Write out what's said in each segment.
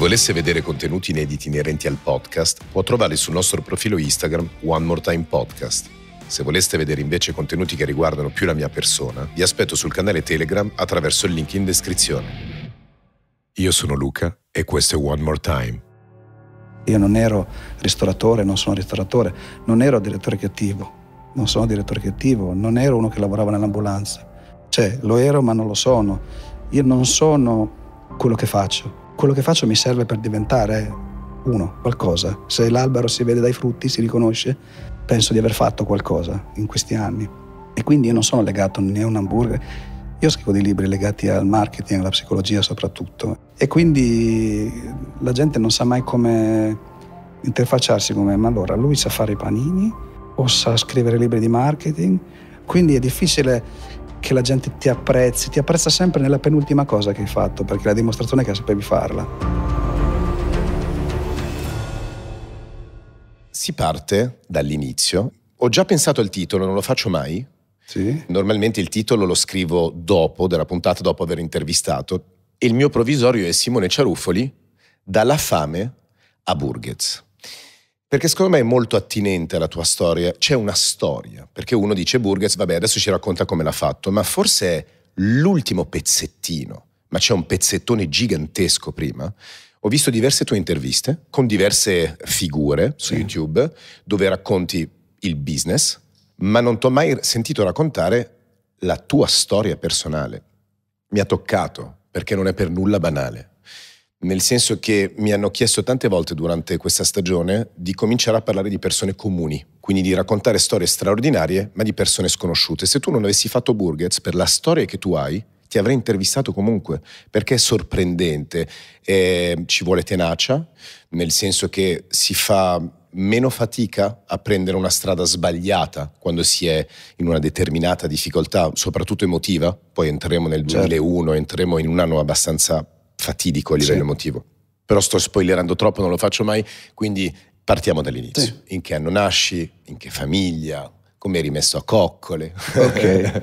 Chi volesse vedere contenuti inediti inerenti al podcast può trovarli sul nostro profilo Instagram One More Time Podcast. Se voleste vedere invece contenuti che riguardano più la mia persona, vi aspetto sul canale Telegram attraverso il link in descrizione. Io sono Luca e questo è One More Time. Io non ero ristoratore, non sono ristoratore, non ero direttore creativo, non sono direttore creativo, non ero uno che lavorava nell'ambulanza. Cioè, lo ero ma non lo sono. Io non sono quello che faccio quello che faccio mi serve per diventare uno, qualcosa. Se l'albero si vede dai frutti, si riconosce, penso di aver fatto qualcosa in questi anni. E quindi io non sono legato né a un hamburger, io scrivo dei libri legati al marketing, alla psicologia soprattutto. E quindi la gente non sa mai come interfacciarsi con me, ma allora lui sa fare i panini o sa scrivere libri di marketing, quindi è difficile che la gente ti apprezzi, ti apprezza sempre nella penultima cosa che hai fatto, perché la dimostrazione è che sapevi farla. Si parte dall'inizio. Ho già pensato al titolo, non lo faccio mai. Sì. Normalmente il titolo lo scrivo dopo, della puntata, dopo aver intervistato. E il mio provvisorio è Simone Ciaruffoli, dalla fame a Burghez. Perché secondo me è molto attinente alla tua storia. C'è una storia. Perché uno dice Burgess, vabbè, adesso ci racconta come l'ha fatto, ma forse è l'ultimo pezzettino, ma c'è un pezzettone gigantesco prima. Ho visto diverse tue interviste con diverse figure su sì. YouTube dove racconti il business, ma non ti ho mai sentito raccontare la tua storia personale. Mi ha toccato perché non è per nulla banale nel senso che mi hanno chiesto tante volte durante questa stagione di cominciare a parlare di persone comuni, quindi di raccontare storie straordinarie ma di persone sconosciute. Se tu non avessi fatto Burgers per la storia che tu hai, ti avrei intervistato comunque perché è sorprendente, eh, ci vuole tenacia, nel senso che si fa meno fatica a prendere una strada sbagliata quando si è in una determinata difficoltà, soprattutto emotiva, poi entriamo nel 2001, certo. entreremo in un anno abbastanza fatidico a livello sì. emotivo. Però sto spoilerando troppo, non lo faccio mai, quindi partiamo dall'inizio. Sì. In che anno nasci, in che famiglia, come eri messo a coccole. Ok.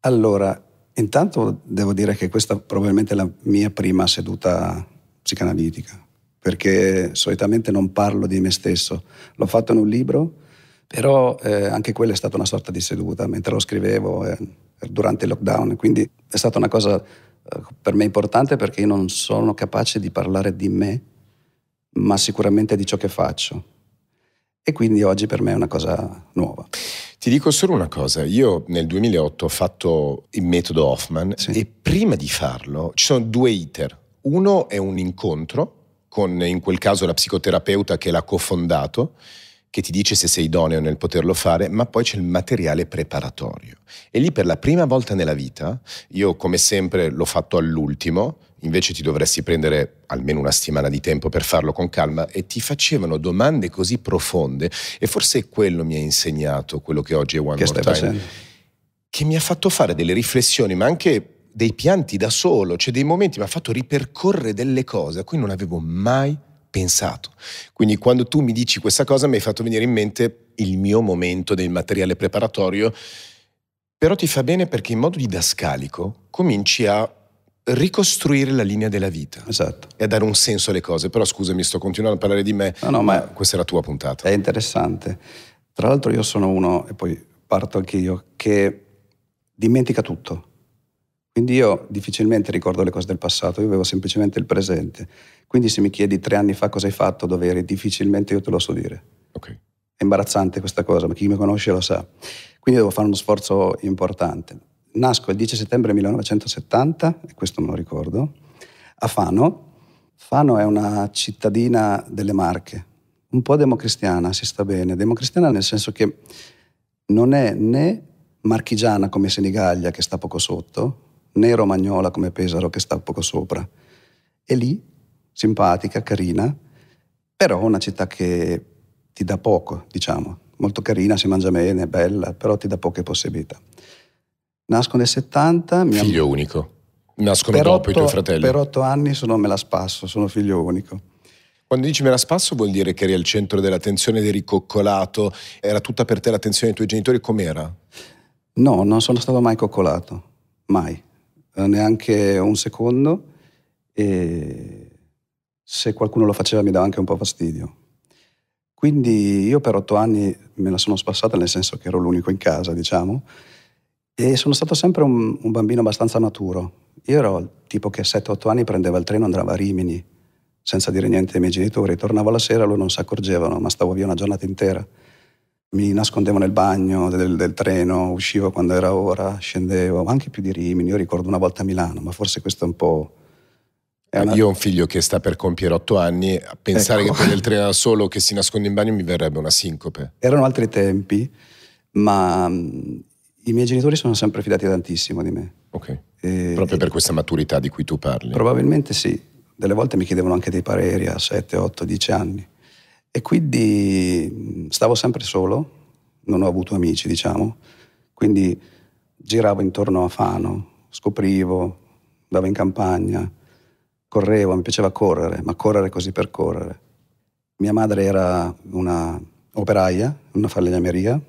allora, intanto devo dire che questa è probabilmente la mia prima seduta psicanalitica, perché solitamente non parlo di me stesso. L'ho fatto in un libro, però eh, anche quella è stata una sorta di seduta mentre lo scrivevo eh, durante il lockdown, quindi è stata una cosa per me è importante perché io non sono capace di parlare di me, ma sicuramente di ciò che faccio. E quindi oggi per me è una cosa nuova. Ti dico solo una cosa, io nel 2008 ho fatto il metodo Hoffman sì. e prima di farlo ci sono due iter. Uno è un incontro con in quel caso la psicoterapeuta che l'ha cofondato che ti dice se sei idoneo nel poterlo fare, ma poi c'è il materiale preparatorio. E lì per la prima volta nella vita, io come sempre l'ho fatto all'ultimo, invece ti dovresti prendere almeno una settimana di tempo per farlo con calma e ti facevano domande così profonde e forse quello mi ha insegnato quello che oggi è One che More Time, facendo? che mi ha fatto fare delle riflessioni, ma anche dei pianti da solo, cioè dei momenti mi ha fatto ripercorrere delle cose a cui non avevo mai pensato pensato. Quindi quando tu mi dici questa cosa mi hai fatto venire in mente il mio momento del materiale preparatorio, però ti fa bene perché in modo didascalico cominci a ricostruire la linea della vita esatto. e a dare un senso alle cose. Però scusami, sto continuando a parlare di me, no, no, ma questa è la tua puntata. È interessante. Tra l'altro io sono uno, e poi parto anch'io, che dimentica tutto. Quindi io difficilmente ricordo le cose del passato, io avevo semplicemente il presente. Quindi se mi chiedi tre anni fa cosa hai fatto, dove eri, difficilmente io te lo so dire. Okay. È imbarazzante questa cosa, ma chi mi conosce lo sa. Quindi devo fare uno sforzo importante. Nasco il 10 settembre 1970, e questo me lo ricordo, a Fano. Fano è una cittadina delle Marche, un po' democristiana, si sta bene. Democristiana nel senso che non è né marchigiana come Senigallia, che sta poco sotto, né romagnola come Pesaro, che sta poco sopra. E lì simpatica, carina, però una città che ti dà poco, diciamo. Molto carina, si mangia bene, è bella, però ti dà poche possibilità. Nasco nel 70. Figlio am... unico. Nascono per dopo otto, i tuoi fratelli. Per otto anni sono me la spasso, sono figlio unico. Quando dici me la spasso vuol dire che eri al centro dell'attenzione, eri coccolato, era tutta per te l'attenzione dei tuoi genitori, com'era? No, non sono stato mai coccolato, mai, eh, neanche un secondo. E se qualcuno lo faceva mi dava anche un po' fastidio. Quindi io per otto anni me la sono spassata, nel senso che ero l'unico in casa, diciamo, e sono stato sempre un, un bambino abbastanza maturo. Io ero il tipo che a 7-8 anni prendeva il treno e andava a Rimini, senza dire niente ai miei genitori. Tornavo la sera, loro non si accorgevano, ma stavo via una giornata intera. Mi nascondevo nel bagno del, del treno, uscivo quando era ora, scendevo, anche più di Rimini. Io ricordo una volta a Milano, ma forse questo è un po' Una... Eh, io ho un figlio che sta per compiere otto anni, pensare ecco. che prende il treno da solo, che si nasconde in bagno, mi verrebbe una sincope. Erano altri tempi, ma mm, i miei genitori sono sempre fidati tantissimo di me. Ok. E... Proprio per questa maturità di cui tu parli. Probabilmente sì. Delle volte mi chiedevano anche dei pareri a 7, 8, 10 anni. E quindi mm, stavo sempre solo, non ho avuto amici, diciamo. Quindi giravo intorno a Fano, scoprivo, andavo in campagna correvo, mi piaceva correre, ma correre così per correre. Mia madre era una operaia, una falegnameria,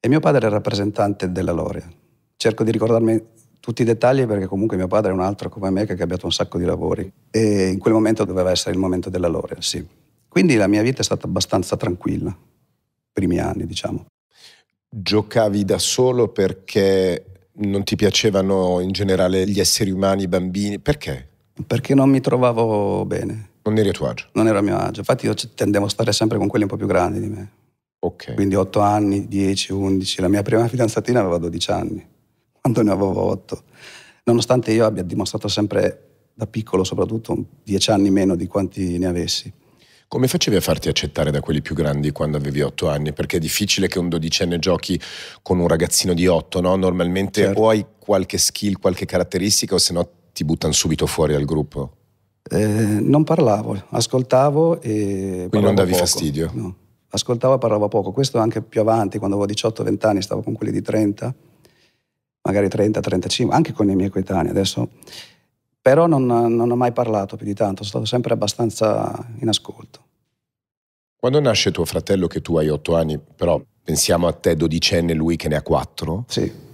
e mio padre era rappresentante della Loria. Cerco di ricordarmi tutti i dettagli perché comunque mio padre è un altro come me che ha cambiato un sacco di lavori e in quel momento doveva essere il momento della Loria, sì. Quindi la mia vita è stata abbastanza tranquilla, primi anni diciamo. Giocavi da solo perché non ti piacevano in generale gli esseri umani, i bambini, perché? perché non mi trovavo bene. Non eri a tuo agio? Non ero a mio agio, infatti io tendevo a stare sempre con quelli un po' più grandi di me. Ok. Quindi 8 anni, 10, 11, la mia prima fidanzatina aveva 12 anni, quando ne avevo 8. Nonostante io abbia dimostrato sempre, da piccolo soprattutto, 10 anni meno di quanti ne avessi. Come facevi a farti accettare da quelli più grandi quando avevi otto anni? Perché è difficile che un dodicenne giochi con un ragazzino di otto, no? Normalmente certo. o hai qualche skill, qualche caratteristica, o se no ti buttano subito fuori dal gruppo? Eh, non parlavo, ascoltavo e... Quindi non davi poco. fastidio? No, ascoltavo e parlavo poco. Questo anche più avanti, quando avevo 18-20 anni, stavo con quelli di 30, magari 30-35, anche con i miei coetanei adesso. Però non, non ho mai parlato più di tanto, sono stato sempre abbastanza in ascolto. Quando nasce tuo fratello, che tu hai 8 anni, però pensiamo a te dodicenne, lui che ne ha 4, sì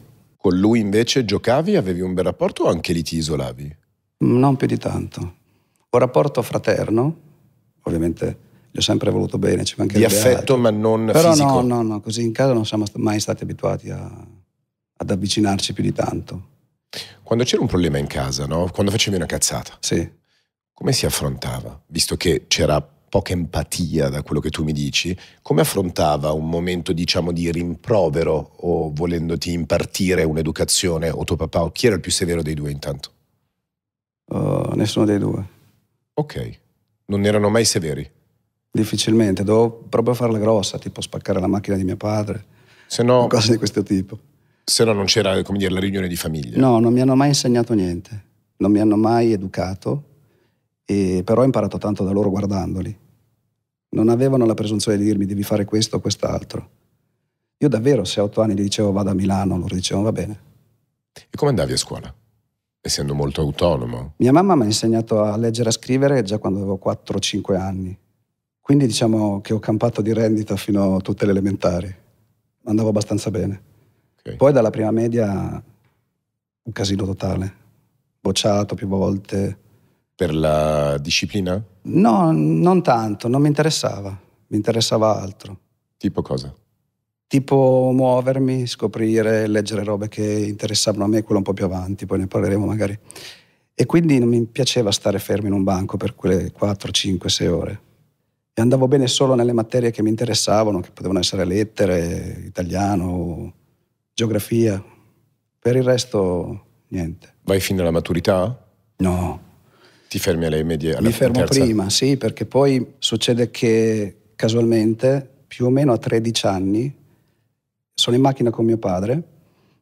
con lui invece giocavi, avevi un bel rapporto o anche lì ti isolavi? Non più di tanto. Un rapporto fraterno, ovviamente gli ho sempre voluto bene. Ci di affetto altro. ma non Però fisico? Però no, no, no, così in casa non siamo mai stati abituati a, ad avvicinarci più di tanto. Quando c'era un problema in casa, no? quando facevi una cazzata, sì. come si affrontava? Visto che c'era poca empatia da quello che tu mi dici, come affrontava un momento diciamo di rimprovero o volendoti impartire un'educazione o tuo papà o chi era il più severo dei due intanto? Uh, nessuno dei due. Ok, non erano mai severi? Difficilmente, dovevo proprio farla grossa, tipo spaccare la macchina di mio padre, se no, cose di questo tipo. Se no non c'era, come dire, la riunione di famiglia? No, non mi hanno mai insegnato niente, non mi hanno mai educato, e però ho imparato tanto da loro guardandoli non avevano la presunzione di dirmi devi fare questo o quest'altro. Io davvero se a otto anni gli dicevo vado a Milano, loro dicevano va bene. E come andavi a scuola? Essendo molto autonomo? Mia mamma mi ha insegnato a leggere e a scrivere già quando avevo 4-5 anni. Quindi diciamo che ho campato di rendita fino a tutte le elementari. Andavo abbastanza bene. Okay. Poi dalla prima media un casino totale. Bocciato più volte, per la disciplina? No, non tanto, non mi interessava, mi interessava altro. Tipo cosa? Tipo muovermi, scoprire, leggere robe che interessavano a me, quello un po' più avanti, poi ne parleremo magari. E quindi non mi piaceva stare fermo in un banco per quelle 4, 5, 6 ore. E andavo bene solo nelle materie che mi interessavano, che potevano essere lettere, italiano, geografia. Per il resto, niente. Vai fino alla maturità? No, ti fermi alle medie? Alla Mi fermo terza. prima, sì, perché poi succede che casualmente, più o meno a 13 anni, sono in macchina con mio padre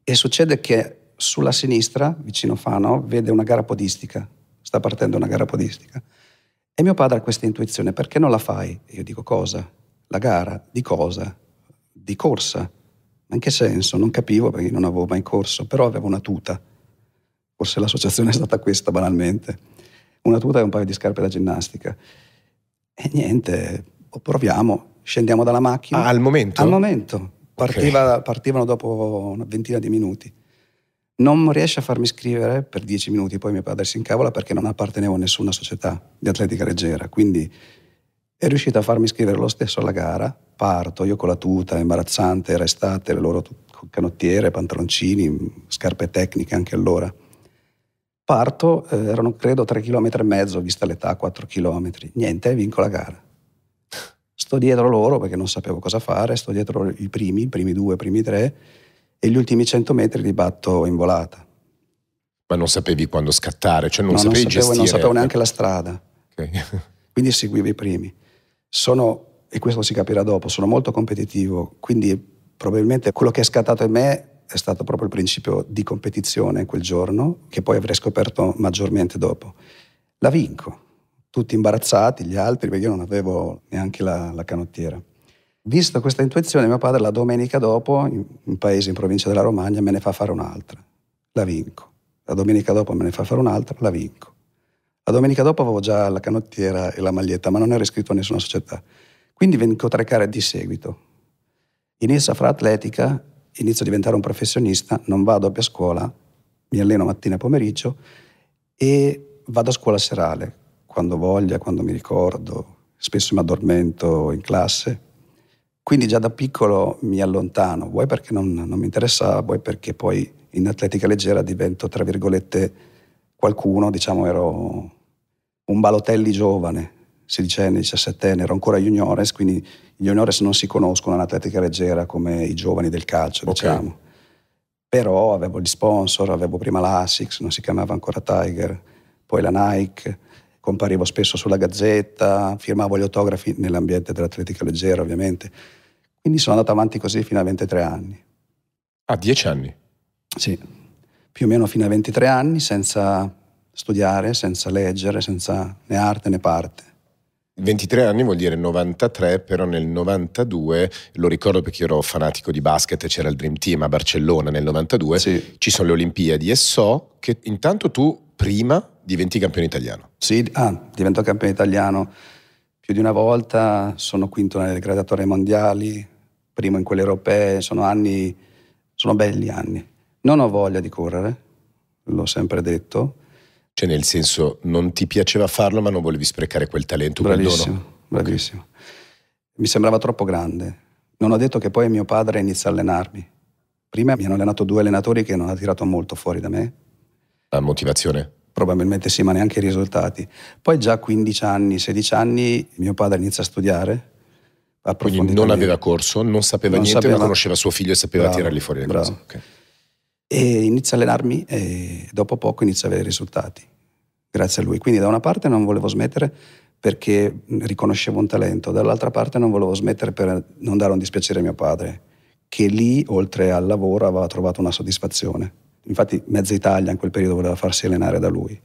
e succede che sulla sinistra, vicino Fano, vede una gara podistica, sta partendo una gara podistica. E mio padre ha questa intuizione, perché non la fai? Io dico cosa? La gara? Di cosa? Di corsa? Ma in che senso? Non capivo perché non avevo mai corso, però avevo una tuta. Forse l'associazione è stata questa banalmente una tuta e un paio di scarpe da ginnastica. E niente, proviamo, scendiamo dalla macchina. Ah, al momento? Al momento. Partiva, okay. Partivano dopo una ventina di minuti. Non riesce a farmi scrivere per dieci minuti, poi mio padre si incavola perché non appartenevo a nessuna società di atletica leggera, quindi è riuscito a farmi scrivere lo stesso alla gara. Parto, io con la tuta, imbarazzante, era estate, le loro canottiere, pantaloncini, scarpe tecniche anche allora. Parto, eh, erano credo 3 km e mezzo, vista l'età, 4 km. Niente, vinco la gara. Sto dietro loro perché non sapevo cosa fare, sto dietro i primi, i primi due, i primi tre, e gli ultimi 100 metri li batto in volata. Ma non sapevi quando scattare, cioè non no, sapevi non sapevo, gestire... Non sapevo neanche la strada. Okay. quindi seguivo i primi. Sono, e questo si capirà dopo, sono molto competitivo, quindi probabilmente quello che è scattato in me è stato proprio il principio di competizione quel giorno, che poi avrei scoperto maggiormente dopo. La vinco, tutti imbarazzati, gli altri, perché io non avevo neanche la, la canottiera. Visto questa intuizione, mio padre la domenica dopo, in un paese in provincia della Romagna, me ne fa fare un'altra. La vinco. La domenica dopo me ne fa fare un'altra, la vinco. La domenica dopo avevo già la canottiera e la maglietta, ma non ero iscritto a nessuna società. Quindi vinco tre gare di seguito. Inizio a fare atletica inizio a diventare un professionista, non vado più a scuola, mi alleno mattina e pomeriggio e vado a scuola serale, quando voglia, quando mi ricordo, spesso mi addormento in classe. Quindi già da piccolo mi allontano, vuoi perché non, non mi interessava, vuoi perché poi in atletica leggera divento, tra virgolette, qualcuno, diciamo ero un balotelli giovane, sedicenne, diciassettenne, ero ancora juniores, quindi gli honores non si conoscono all'atletica leggera come i giovani del calcio, okay. diciamo. Però avevo gli sponsor, avevo prima l'Asics, non si chiamava ancora Tiger, poi la Nike, comparivo spesso sulla Gazzetta, firmavo gli autografi nell'ambiente dell'atletica leggera ovviamente. Quindi sono andato avanti così fino a 23 anni. A ah, 10 anni? Sì, più o meno fino a 23 anni senza studiare, senza leggere, senza né arte né parte. 23 anni vuol dire 93, però nel 92, lo ricordo perché ero fanatico di basket, c'era il Dream Team a Barcellona nel 92, sì. ci sono le Olimpiadi e so che intanto tu prima diventi campione italiano. Sì, ah, divento campione italiano più di una volta, sono quinto nelle gradatorie mondiali, primo in quelle europee, sono anni, sono belli anni. Non ho voglia di correre, l'ho sempre detto, cioè nel senso non ti piaceva farlo ma non volevi sprecare quel talento, bravissimo, quel dono. Bravissimo. Okay. Mi sembrava troppo grande. Non ho detto che poi mio padre inizia a allenarmi. Prima mi hanno allenato due allenatori che non ha tirato molto fuori da me. La motivazione? Probabilmente sì, ma neanche i risultati. Poi già a 15 anni, 16 anni, mio padre inizia a studiare. Quindi non aveva corso, non sapeva non niente, sapeva... ma conosceva suo figlio e sapeva bravo, tirargli fuori le bravo. cose. Okay. E inizia a allenarmi e dopo poco inizia a avere risultati grazie a lui. Quindi da una parte non volevo smettere perché riconoscevo un talento, dall'altra parte non volevo smettere per non dare un dispiacere a mio padre, che lì, oltre al lavoro, aveva trovato una soddisfazione. Infatti mezza Italia in quel periodo voleva farsi allenare da lui.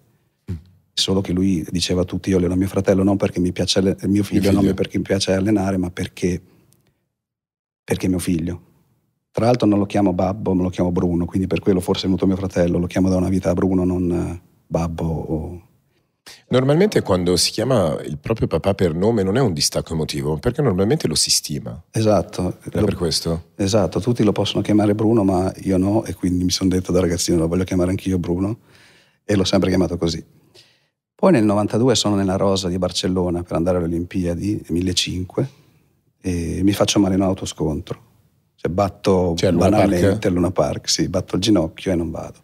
Mm. Solo che lui diceva a tutti, io alleno mio fratello non perché mi piace, mio figlio, mio figlio. non perché mi piace allenare, ma perché, perché mio figlio. Tra l'altro non lo chiamo Babbo, ma lo chiamo Bruno, quindi per quello forse è venuto mio fratello, lo chiamo da una vita a Bruno, non, babbo o... Normalmente quando si chiama il proprio papà per nome non è un distacco emotivo, perché normalmente lo si stima. Esatto. È per questo? Esatto, tutti lo possono chiamare Bruno, ma io no, e quindi mi sono detto da ragazzino lo voglio chiamare anch'io Bruno, e l'ho sempre chiamato così. Poi nel 92 sono nella rosa di Barcellona per andare alle Olimpiadi, 1005, e mi faccio male in autoscontro. Cioè batto cioè, banalmente Luna Park. Luna Park, sì, batto il ginocchio e non vado.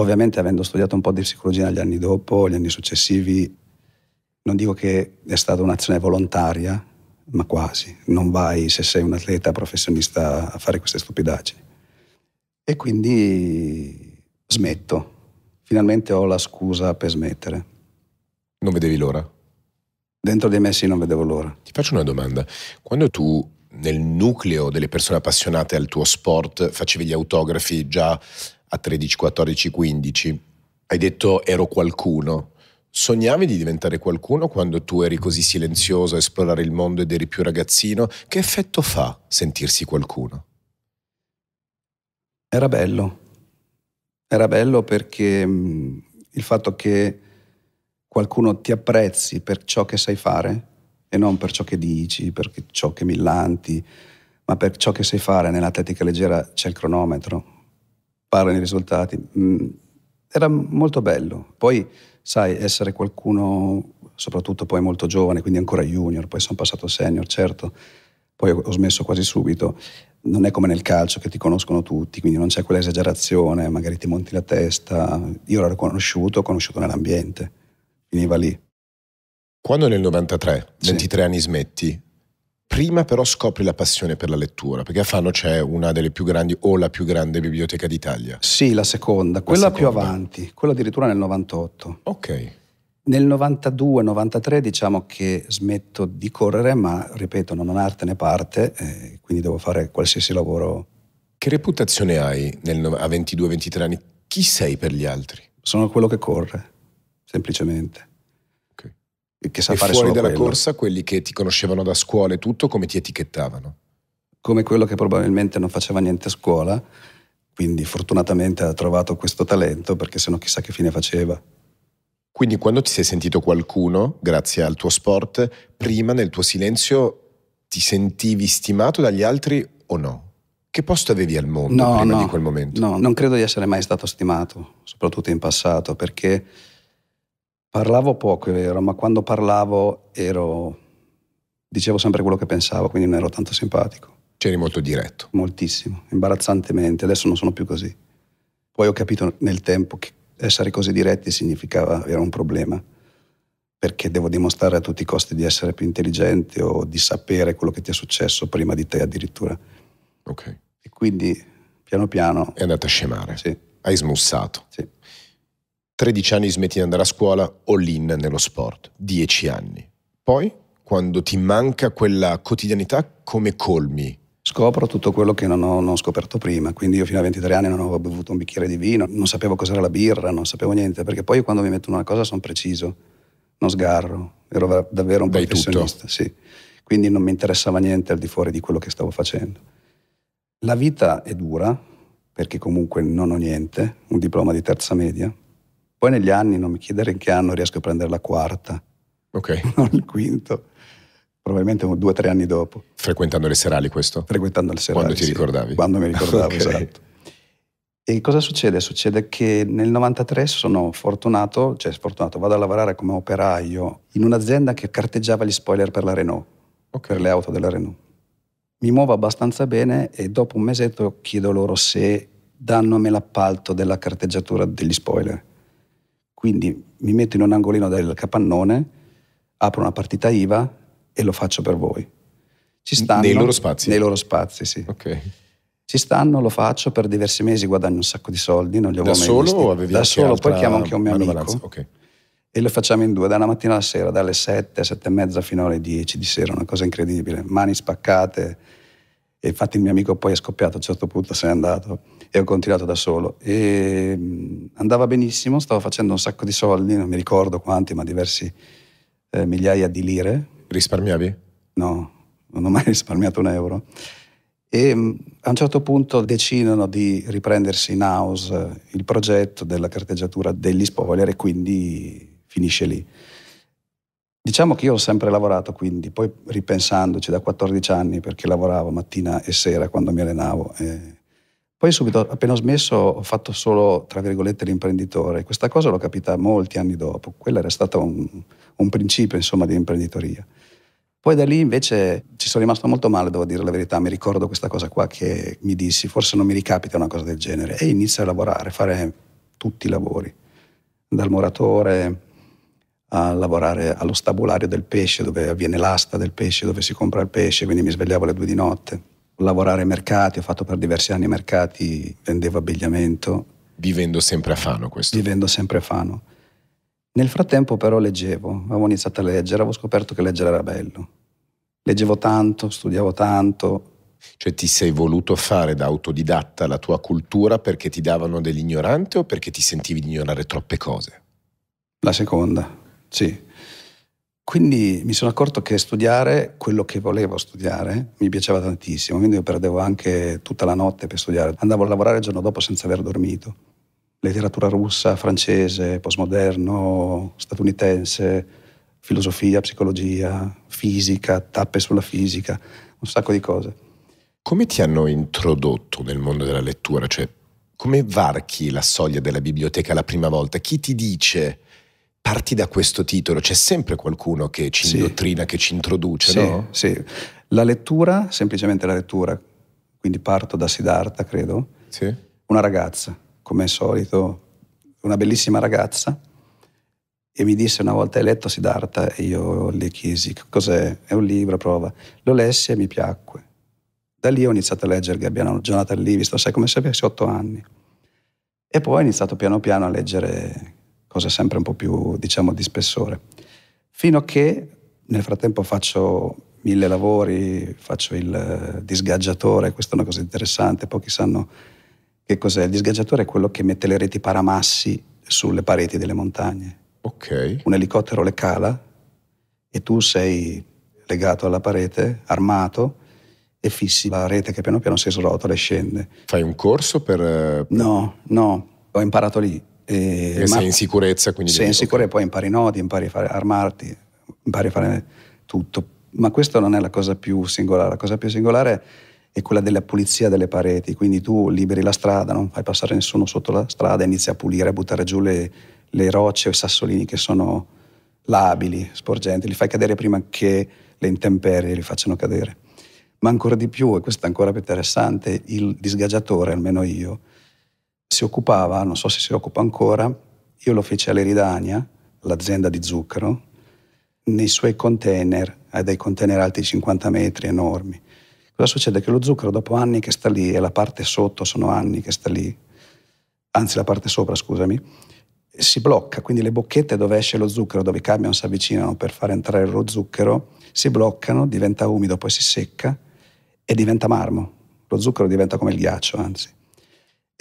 Ovviamente avendo studiato un po' di psicologia negli anni dopo, gli anni successivi, non dico che è stata un'azione volontaria, ma quasi. Non vai, se sei un atleta professionista, a fare queste stupidaggini. E quindi smetto. Finalmente ho la scusa per smettere. Non vedevi l'ora? Dentro di me sì, non vedevo l'ora. Ti faccio una domanda. Quando tu nel nucleo delle persone appassionate al tuo sport facevi gli autografi già a 13, 14, 15, hai detto ero qualcuno. Sognavi di diventare qualcuno quando tu eri così silenzioso a esplorare il mondo ed eri più ragazzino? Che effetto fa sentirsi qualcuno? Era bello. Era bello perché mm, il fatto che qualcuno ti apprezzi per ciò che sai fare e non per ciò che dici, per ciò che millanti, ma per ciò che sai fare. Nell'atletica leggera c'è il cronometro, parla nei risultati. Mm, era molto bello. Poi, sai, essere qualcuno, soprattutto poi molto giovane, quindi ancora junior, poi sono passato senior, certo, poi ho smesso quasi subito. Non è come nel calcio che ti conoscono tutti, quindi non c'è quella esagerazione, magari ti monti la testa. Io l'ho conosciuto, ho conosciuto nell'ambiente, finiva lì. Quando nel 93, 23 sì. anni smetti, Prima però scopri la passione per la lettura, perché a Fano c'è una delle più grandi o la più grande biblioteca d'Italia. Sì, la seconda, la quella seconda. più avanti, quella addirittura nel 98. Ok. Nel 92-93 diciamo che smetto di correre, ma ripeto, non ho arte né parte, eh, quindi devo fare qualsiasi lavoro. Che reputazione hai nel, a 22-23 anni? Chi sei per gli altri? Sono quello che corre, semplicemente che sa e fare fuori dalla quello. corsa quelli che ti conoscevano da scuola e tutto come ti etichettavano? Come quello che probabilmente non faceva niente a scuola, quindi fortunatamente ha trovato questo talento perché sennò chissà che fine faceva. Quindi quando ti sei sentito qualcuno, grazie al tuo sport, prima nel tuo silenzio ti sentivi stimato dagli altri o no? Che posto avevi al mondo no, prima no, di quel momento? No, non credo di essere mai stato stimato, soprattutto in passato, perché Parlavo poco, è vero, ma quando parlavo ero... dicevo sempre quello che pensavo, quindi non ero tanto simpatico. C'eri molto diretto. Moltissimo, imbarazzantemente. Adesso non sono più così. Poi ho capito nel tempo che essere così diretti significava avere un problema, perché devo dimostrare a tutti i costi di essere più intelligente o di sapere quello che ti è successo prima di te addirittura. Ok. E quindi piano piano... È andata a scemare. Sì. Hai smussato. Sì. 13 anni smetti di andare a scuola, all in nello sport, 10 anni. Poi, quando ti manca quella quotidianità, come colmi? Scopro tutto quello che non ho, non ho scoperto prima, quindi io fino a 23 anni non avevo bevuto un bicchiere di vino, non sapevo cos'era la birra, non sapevo niente, perché poi quando mi mettono una cosa sono preciso, non sgarro, ero davvero un Dai professionista, sì. quindi non mi interessava niente al di fuori di quello che stavo facendo. La vita è dura, perché comunque non ho niente, un diploma di terza media, poi negli anni, non mi chiedere in che anno riesco a prendere la quarta, ok, non il quinto, probabilmente due o tre anni dopo. Frequentando le serali questo? Frequentando le serali, Quando ti sì. ricordavi? Quando mi ricordavo, okay. esatto. E cosa succede? Succede che nel 93 sono fortunato, cioè sfortunato, vado a lavorare come operaio in un'azienda che carteggiava gli spoiler per la Renault, okay. per le auto della Renault. Mi muovo abbastanza bene e dopo un mesetto chiedo loro se danno a me l'appalto della carteggiatura degli spoiler. Quindi mi metto in un angolino del capannone, apro una partita IVA e lo faccio per voi. Ci stanno, nei loro spazi? Nei loro spazi, sì. Ok. Ci stanno, lo faccio, per diversi mesi guadagno un sacco di soldi, non li avevo da mai solo visti. o avevi Da solo, poi chiamo anche un mio amico. Okay. E lo facciamo in due, dalla mattina alla sera, dalle 7, 7 e mezza fino alle 10 di sera, una cosa incredibile. Mani spaccate. E infatti il mio amico poi è scoppiato a un certo punto, se n'è andato e ho continuato da solo. E mm, andava benissimo, stavo facendo un sacco di soldi, non mi ricordo quanti, ma diversi eh, migliaia di lire. Risparmiavi? No, non ho mai risparmiato un euro. E mm, a un certo punto decidono di riprendersi in house eh, il progetto della carteggiatura degli spoiler e quindi finisce lì. Diciamo che io ho sempre lavorato, quindi poi ripensandoci da 14 anni perché lavoravo mattina e sera quando mi allenavo. Eh, poi subito, appena ho smesso, ho fatto solo, tra virgolette, l'imprenditore. Questa cosa l'ho capita molti anni dopo. Quello era stato un, un principio, insomma, di imprenditoria. Poi da lì invece ci sono rimasto molto male, devo dire la verità, mi ricordo questa cosa qua che mi dissi, forse non mi ricapita una cosa del genere, e inizio a lavorare, fare tutti i lavori, dal moratore a lavorare allo stabulario del pesce, dove avviene l'asta del pesce, dove si compra il pesce, quindi mi svegliavo alle due di notte lavorare ai mercati, ho fatto per diversi anni i mercati, vendevo abbigliamento. Vivendo sempre a Fano questo? Vivendo sempre a Fano. Nel frattempo però leggevo, avevo iniziato a leggere, avevo scoperto che leggere era bello. Leggevo tanto, studiavo tanto. Cioè ti sei voluto fare da autodidatta la tua cultura perché ti davano dell'ignorante o perché ti sentivi di ignorare troppe cose? La seconda, sì. Quindi mi sono accorto che studiare quello che volevo studiare mi piaceva tantissimo, quindi io perdevo anche tutta la notte per studiare. Andavo a lavorare il giorno dopo senza aver dormito. Letteratura russa, francese, postmoderno, statunitense, filosofia, psicologia, fisica, tappe sulla fisica, un sacco di cose. Come ti hanno introdotto nel mondo della lettura? Cioè, come varchi la soglia della biblioteca la prima volta? Chi ti dice parti da questo titolo, c'è sempre qualcuno che ci sì. indottrina, che ci introduce, sì, no? Sì, la lettura, semplicemente la lettura, quindi parto da Siddhartha, credo, sì. una ragazza, come al solito, una bellissima ragazza, e mi disse una volta hai letto Siddhartha e io le chiesi cos'è, è un libro, prova, lo lessi e mi piacque. Da lì ho iniziato a leggere Gabbiano Jonathan Livingston, sai come sapevi, otto anni. E poi ho iniziato piano piano a leggere cosa sempre un po' più diciamo di spessore. Fino a che nel frattempo faccio mille lavori, faccio il eh, disgaggiatore, questa è una cosa interessante, pochi sanno che cos'è. Il disgaggiatore è quello che mette le reti paramassi sulle pareti delle montagne. Ok. Un elicottero le cala e tu sei legato alla parete, armato, e fissi la rete che piano piano si srotola e scende. Fai un corso per... Eh, no, no, ho imparato lì. E, eh, e sei in sicurezza, quindi... Sei in sicurezza, e poi impari i nodi, impari a fare, armarti, impari a fare tutto. Ma questa non è la cosa più singolare, la cosa più singolare è quella della pulizia delle pareti, quindi tu liberi la strada, non fai passare nessuno sotto la strada, inizi a pulire, a buttare giù le, le rocce o i sassolini che sono labili, sporgenti, li fai cadere prima che le intemperie li facciano cadere. Ma ancora di più, e questo è ancora più interessante, il disgaggiatore, almeno io, si occupava, non so se si occupa ancora, io lo feci all'Eridania, l'azienda di zucchero, nei suoi container, ha eh, dei container alti 50 metri enormi. Cosa succede? Che lo zucchero dopo anni che sta lì, e la parte sotto sono anni che sta lì, anzi la parte sopra scusami, si blocca, quindi le bocchette dove esce lo zucchero, dove i camion si avvicinano per far entrare lo zucchero, si bloccano, diventa umido, poi si secca e diventa marmo. Lo zucchero diventa come il ghiaccio, anzi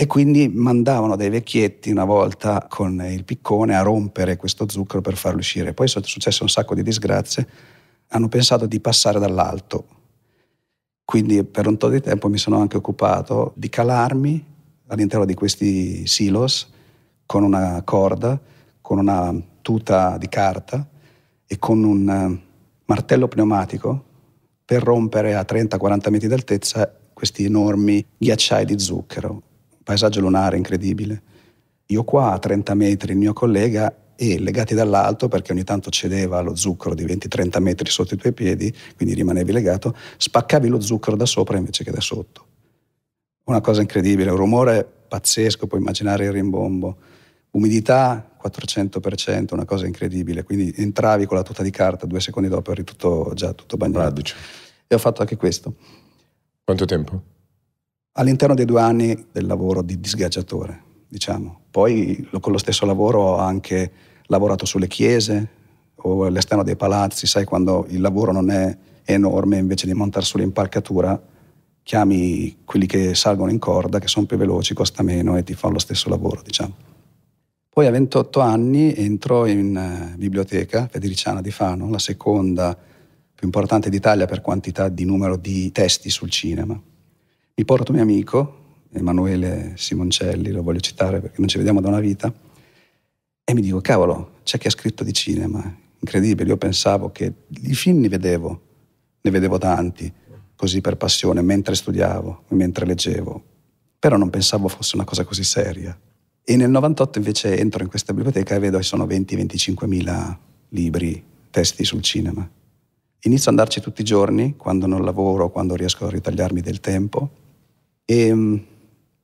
e quindi mandavano dei vecchietti una volta con il piccone a rompere questo zucchero per farlo uscire. Poi sono successe un sacco di disgrazie, hanno pensato di passare dall'alto. Quindi per un po' di tempo mi sono anche occupato di calarmi all'interno di questi silos con una corda, con una tuta di carta e con un eh, martello pneumatico per rompere a 30-40 metri d'altezza questi enormi ghiacciai di zucchero paesaggio lunare incredibile. Io qua a 30 metri, il mio collega, e legati dall'alto, perché ogni tanto cedeva lo zucchero di 20-30 metri sotto i tuoi piedi, quindi rimanevi legato, spaccavi lo zucchero da sopra invece che da sotto. Una cosa incredibile, un rumore pazzesco, puoi immaginare il rimbombo. Umidità 400%, una cosa incredibile, quindi entravi con la tuta di carta, due secondi dopo eri tutto, già tutto bagnato. Radice. E ho fatto anche questo. Quanto tempo? all'interno dei due anni del lavoro di disgaggiatore, diciamo. Poi con lo stesso lavoro ho anche lavorato sulle chiese o all'esterno dei palazzi, sai quando il lavoro non è enorme, invece di montare sull'impalcatura chiami quelli che salgono in corda, che sono più veloci, costa meno e ti fanno lo stesso lavoro, diciamo. Poi a 28 anni entro in eh, biblioteca Federiciana di Fano, la seconda più importante d'Italia per quantità di numero di testi sul cinema mi porto mio amico, Emanuele Simoncelli, lo voglio citare perché non ci vediamo da una vita, e mi dico, cavolo, c'è chi ha scritto di cinema, incredibile, io pensavo che i film ne vedevo, ne vedevo tanti, così per passione, mentre studiavo, mentre leggevo, però non pensavo fosse una cosa così seria. E nel 98 invece entro in questa biblioteca e vedo che sono 20-25 mila libri, testi sul cinema. Inizio ad andarci tutti i giorni, quando non lavoro, quando riesco a ritagliarmi del tempo, e ehm,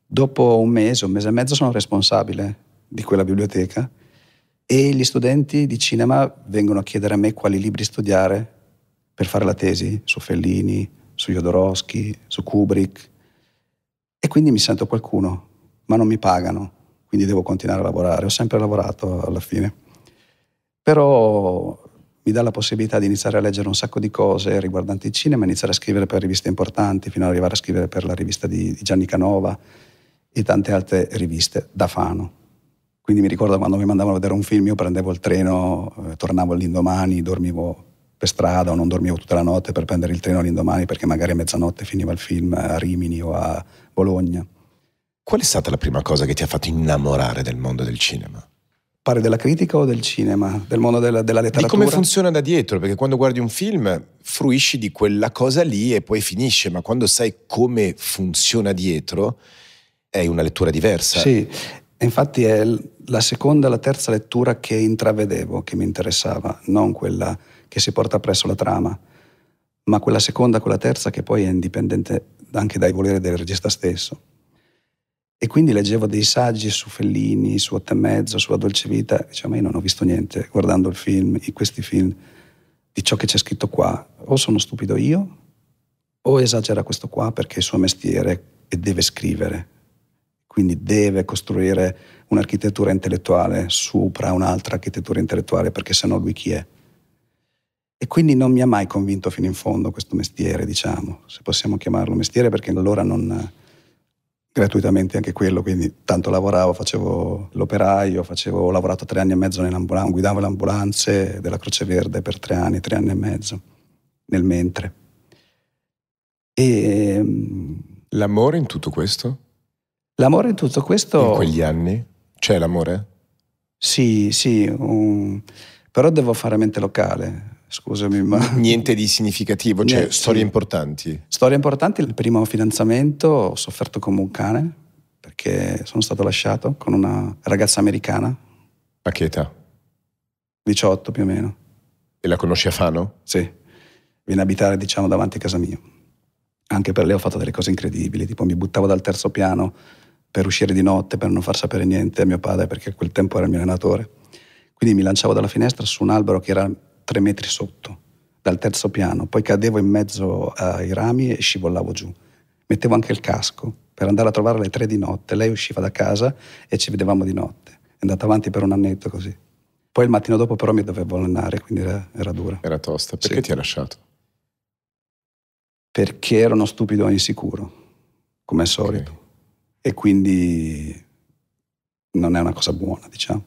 dopo un mese, un mese e mezzo sono responsabile di quella biblioteca e gli studenti di cinema vengono a chiedere a me quali libri studiare per fare la tesi su Fellini, su Jodorowsky, su Kubrick e quindi mi sento qualcuno, ma non mi pagano, quindi devo continuare a lavorare, ho sempre lavorato alla fine. Però mi dà la possibilità di iniziare a leggere un sacco di cose riguardanti il cinema, iniziare a scrivere per riviste importanti, fino ad arrivare a scrivere per la rivista di, di Gianni Canova e tante altre riviste da Fano. Quindi mi ricordo quando mi mandavano a vedere un film, io prendevo il treno, eh, tornavo all'indomani, dormivo per strada o non dormivo tutta la notte per prendere il treno all'indomani perché magari a mezzanotte finiva il film a Rimini o a Bologna. Qual è stata la prima cosa che ti ha fatto innamorare del mondo del cinema? Parli della critica o del cinema, del mondo della, della letteratura? Di come funziona da dietro, perché quando guardi un film fruisci di quella cosa lì e poi finisce, ma quando sai come funziona dietro è una lettura diversa. Sì, infatti è la seconda, la terza lettura che intravedevo, che mi interessava, non quella che si porta presso la trama, ma quella seconda, quella terza che poi è indipendente anche dai voleri del regista stesso. E quindi leggevo dei saggi su Fellini, su e Mezzo, su La Dolce Vita, e dicevo, ma io non ho visto niente guardando il film, questi film, di ciò che c'è scritto qua. O sono stupido io, o esagera questo qua perché è il suo mestiere e deve scrivere. Quindi deve costruire un'architettura intellettuale sopra un'altra architettura intellettuale, perché sennò lui chi è? E quindi non mi ha mai convinto fino in fondo questo mestiere, diciamo, se possiamo chiamarlo mestiere, perché allora non gratuitamente anche quello, quindi tanto lavoravo, facevo l'operaio, facevo, ho lavorato tre anni e mezzo nell'ambulanza, guidavo le ambulanze della Croce Verde per tre anni, tre anni e mezzo, nel mentre. E, ehm, l'amore in tutto questo? L'amore in tutto questo... In quegli anni? C'è l'amore? Sì, sì, um, però devo fare mente locale, scusami. Ma... Niente di significativo, cioè Niente. storie importanti. Storie importanti, il primo fidanzamento ho sofferto come un cane perché sono stato lasciato con una ragazza americana. A che età? 18 più o meno. E la conosci a Fano? Sì, viene a abitare diciamo davanti a casa mia. Anche per lei ho fatto delle cose incredibili, tipo mi buttavo dal terzo piano per uscire di notte, per non far sapere niente a mio padre perché a quel tempo era il mio allenatore. Quindi mi lanciavo dalla finestra su un albero che era tre metri sotto, dal terzo piano, poi cadevo in mezzo ai rami e scivolavo giù. Mettevo anche il casco per andare a trovare alle tre di notte. Lei usciva da casa e ci vedevamo di notte. È andata avanti per un annetto così. Poi il mattino dopo però mi dovevo allenare, quindi era, era dura. Era tosta. Perché sì. ti ha lasciato? Perché ero uno stupido e insicuro, come al solito. Okay. E quindi non è una cosa buona, diciamo.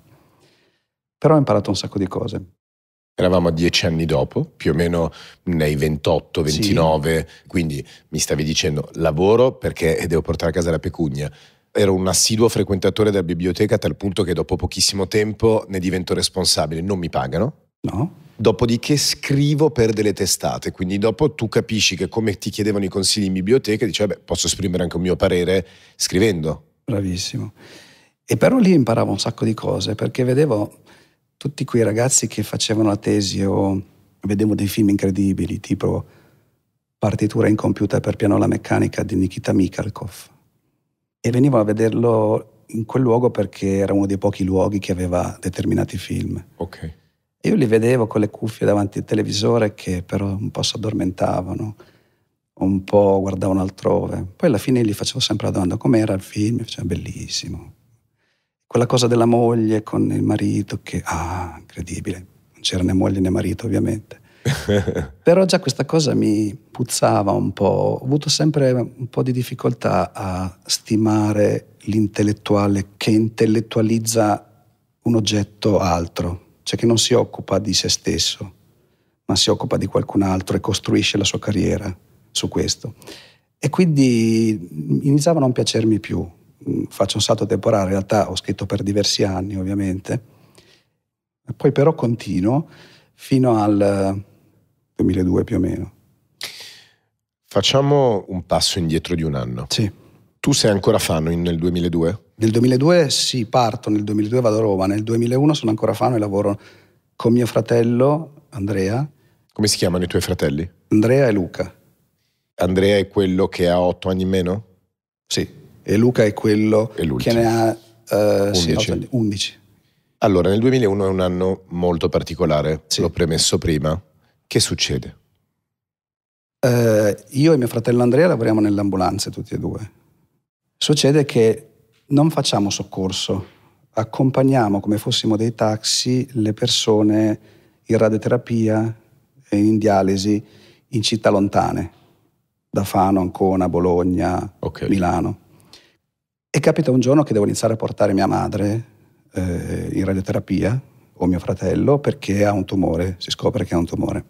Però ho imparato un sacco di cose. Eravamo dieci anni dopo, più o meno nei 28, 29, sì. quindi mi stavi dicendo lavoro perché devo portare a casa la pecunia ero un assiduo frequentatore della biblioteca a tal punto che dopo pochissimo tempo ne divento responsabile. Non mi pagano. No. Dopodiché scrivo per delle testate, quindi dopo tu capisci che come ti chiedevano i consigli in biblioteca, dici, vabbè, posso esprimere anche un mio parere scrivendo. Bravissimo. E però lì imparavo un sacco di cose perché vedevo tutti quei ragazzi che facevano la tesi o vedevo dei film incredibili, tipo Partitura incompiuta per pianola meccanica di Nikita Mikhalkov. E venivo a vederlo in quel luogo perché era uno dei pochi luoghi che aveva determinati film. Ok. E io li vedevo con le cuffie davanti al televisore che però un po' si addormentavano, un po' guardavano altrove. Poi alla fine gli facevo sempre la domanda com'era il film, mi cioè, bellissimo, quella cosa della moglie con il marito che, ah, incredibile, non c'era né moglie né marito ovviamente. Però già questa cosa mi puzzava un po', ho avuto sempre un po' di difficoltà a stimare l'intellettuale che intellettualizza un oggetto altro, cioè che non si occupa di se stesso, ma si occupa di qualcun altro e costruisce la sua carriera su questo. E quindi mm, iniziava a non piacermi più Mm, faccio un salto temporale, in realtà ho scritto per diversi anni ovviamente, poi però continuo fino al 2002 eh, più o meno. Facciamo un passo indietro di un anno. Sì. Tu sei ancora Fano nel 2002? Nel 2002 sì, parto, nel 2002 vado a Roma, nel 2001 sono ancora Fano e lavoro con mio fratello Andrea. Come si chiamano i tuoi fratelli? Andrea e Luca. Andrea è quello che ha otto anni in meno? Sì e Luca è quello è che ne ha 11. Eh, sì, Allora, nel 2001 è un anno molto particolare, sì. l'ho premesso prima. Che succede? Uh, io e mio fratello Andrea lavoriamo nelle ambulanze tutti e due. Succede che non facciamo soccorso, accompagniamo come fossimo dei taxi le persone in radioterapia e in dialisi in città lontane, da Fano, Ancona, Bologna, okay. Milano. E capita un giorno che devo iniziare a portare mia madre eh, in radioterapia o mio fratello perché ha un tumore, si scopre che ha un tumore.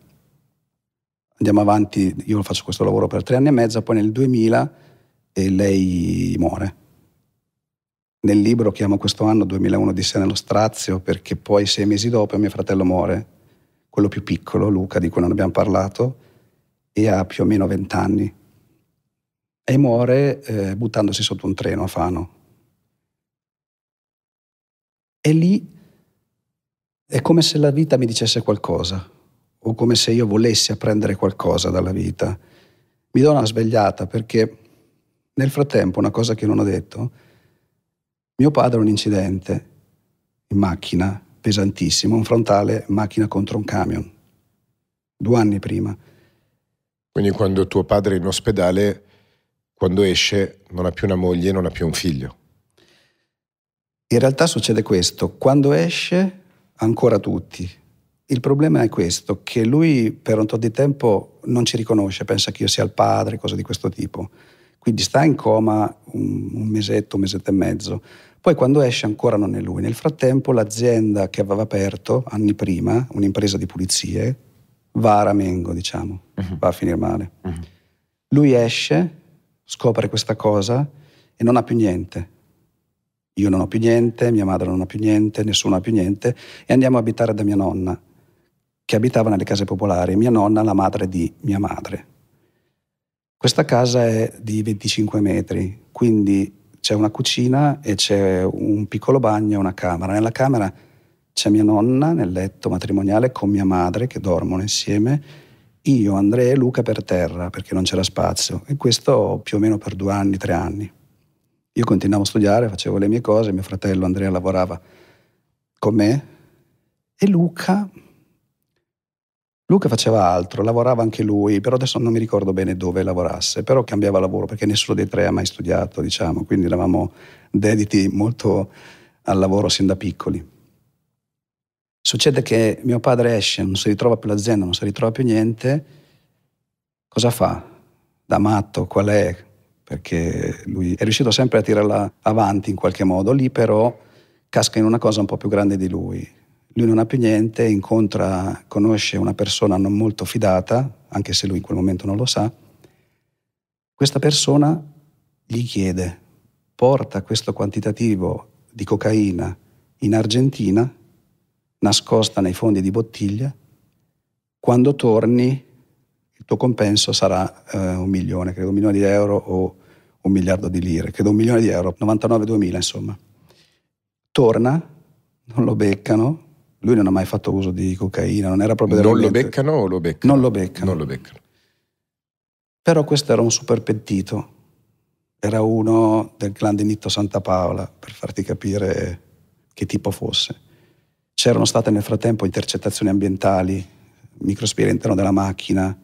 Andiamo avanti, io faccio questo lavoro per tre anni e mezzo, poi nel 2000 eh, lei muore. Nel libro chiamo questo anno 2001 di sé nello strazio perché poi sei mesi dopo mio fratello muore, quello più piccolo, Luca, di cui non abbiamo parlato, e ha più o meno 20 anni e muore eh, buttandosi sotto un treno a Fano. E lì è come se la vita mi dicesse qualcosa, o come se io volessi apprendere qualcosa dalla vita. Mi do una svegliata perché nel frattempo, una cosa che non ho detto, mio padre ha un incidente in macchina pesantissimo, un frontale macchina contro un camion, due anni prima. Quindi quando tuo padre è in ospedale quando esce non ha più una moglie, non ha più un figlio. In realtà succede questo, quando esce ancora tutti. Il problema è questo, che lui per un tot di tempo non ci riconosce, pensa che io sia il padre, cose di questo tipo. Quindi sta in coma un, un mesetto, un mesetto e mezzo. Poi quando esce ancora non è lui. Nel frattempo l'azienda che aveva aperto anni prima, un'impresa di pulizie, va a ramengo, diciamo, uh-huh. va a finire male. Uh-huh. Lui esce, scopre questa cosa e non ha più niente. Io non ho più niente, mia madre non ha più niente, nessuno ha più niente e andiamo a abitare da mia nonna, che abitava nelle case popolari, mia nonna la madre di mia madre. Questa casa è di 25 metri, quindi c'è una cucina e c'è un piccolo bagno e una camera. Nella camera c'è mia nonna nel letto matrimoniale con mia madre che dormono insieme io, Andrea e Luca per terra perché non c'era spazio e questo più o meno per due anni, tre anni. Io continuavo a studiare, facevo le mie cose, mio fratello Andrea lavorava con me e Luca, Luca faceva altro, lavorava anche lui, però adesso non mi ricordo bene dove lavorasse, però cambiava lavoro perché nessuno dei tre ha mai studiato, diciamo, quindi eravamo dediti molto al lavoro sin da piccoli. Succede che mio padre esce, non si ritrova più l'azienda, non si ritrova più niente. Cosa fa? Da matto, qual è? Perché lui è riuscito sempre a tirarla avanti in qualche modo. Lì però casca in una cosa un po' più grande di lui. Lui non ha più niente, incontra, conosce una persona non molto fidata, anche se lui in quel momento non lo sa. Questa persona gli chiede, porta questo quantitativo di cocaina in Argentina nascosta nei fondi di bottiglia, quando torni il tuo compenso sarà eh, un milione, credo un milione di euro o un miliardo di lire, credo un milione di euro, 99-2000 insomma. Torna, non lo beccano, lui non ha mai fatto uso di cocaina, non era proprio... Non lo beccano o lo beccano? Non lo beccano. Non lo beccano. Però questo era un super pentito, era uno del clan di Nitto Santa Paola, per farti capire che tipo fosse. C'erano state nel frattempo intercettazioni ambientali, microspie all'interno della macchina,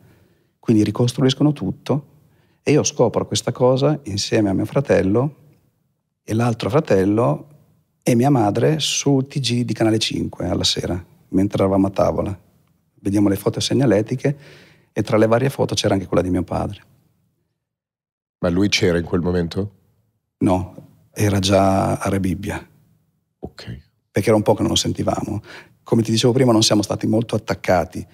quindi ricostruiscono tutto e io scopro questa cosa insieme a mio fratello e l'altro fratello e mia madre sul TG di Canale 5 alla sera, mentre eravamo a tavola. Vediamo le foto segnaletiche e tra le varie foto c'era anche quella di mio padre. Ma lui c'era in quel momento? No, era già a Rebibbia. Ok perché era un po' che non lo sentivamo. Come ti dicevo prima, non siamo stati molto attaccati.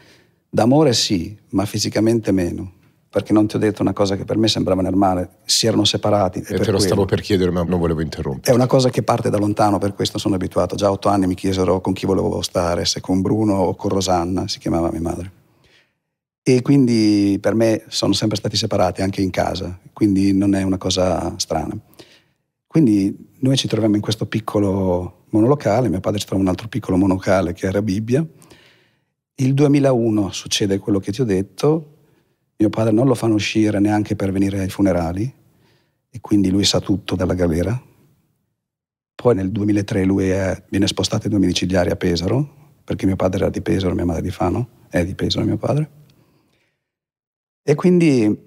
D'amore sì, ma fisicamente meno. Perché non ti ho detto una cosa che per me sembrava normale, si erano separati. E, e te lo stavo per chiedere, ma non volevo interrompere. È una cosa che parte da lontano, per questo sono abituato. Già a otto anni mi chiesero con chi volevo stare, se con Bruno o con Rosanna, si chiamava mia madre. E quindi per me sono sempre stati separati anche in casa, quindi non è una cosa strana. Quindi noi ci troviamo in questo piccolo monolocale, mio padre si trova un altro piccolo monocale che era Bibbia. Il 2001 succede quello che ti ho detto, mio padre non lo fanno uscire neanche per venire ai funerali e quindi lui sa tutto dalla galera. Poi nel 2003 lui è, viene spostato ai domiciliari a Pesaro, perché mio padre era di Pesaro, mia madre di Fano, è di Pesaro mio padre. E quindi,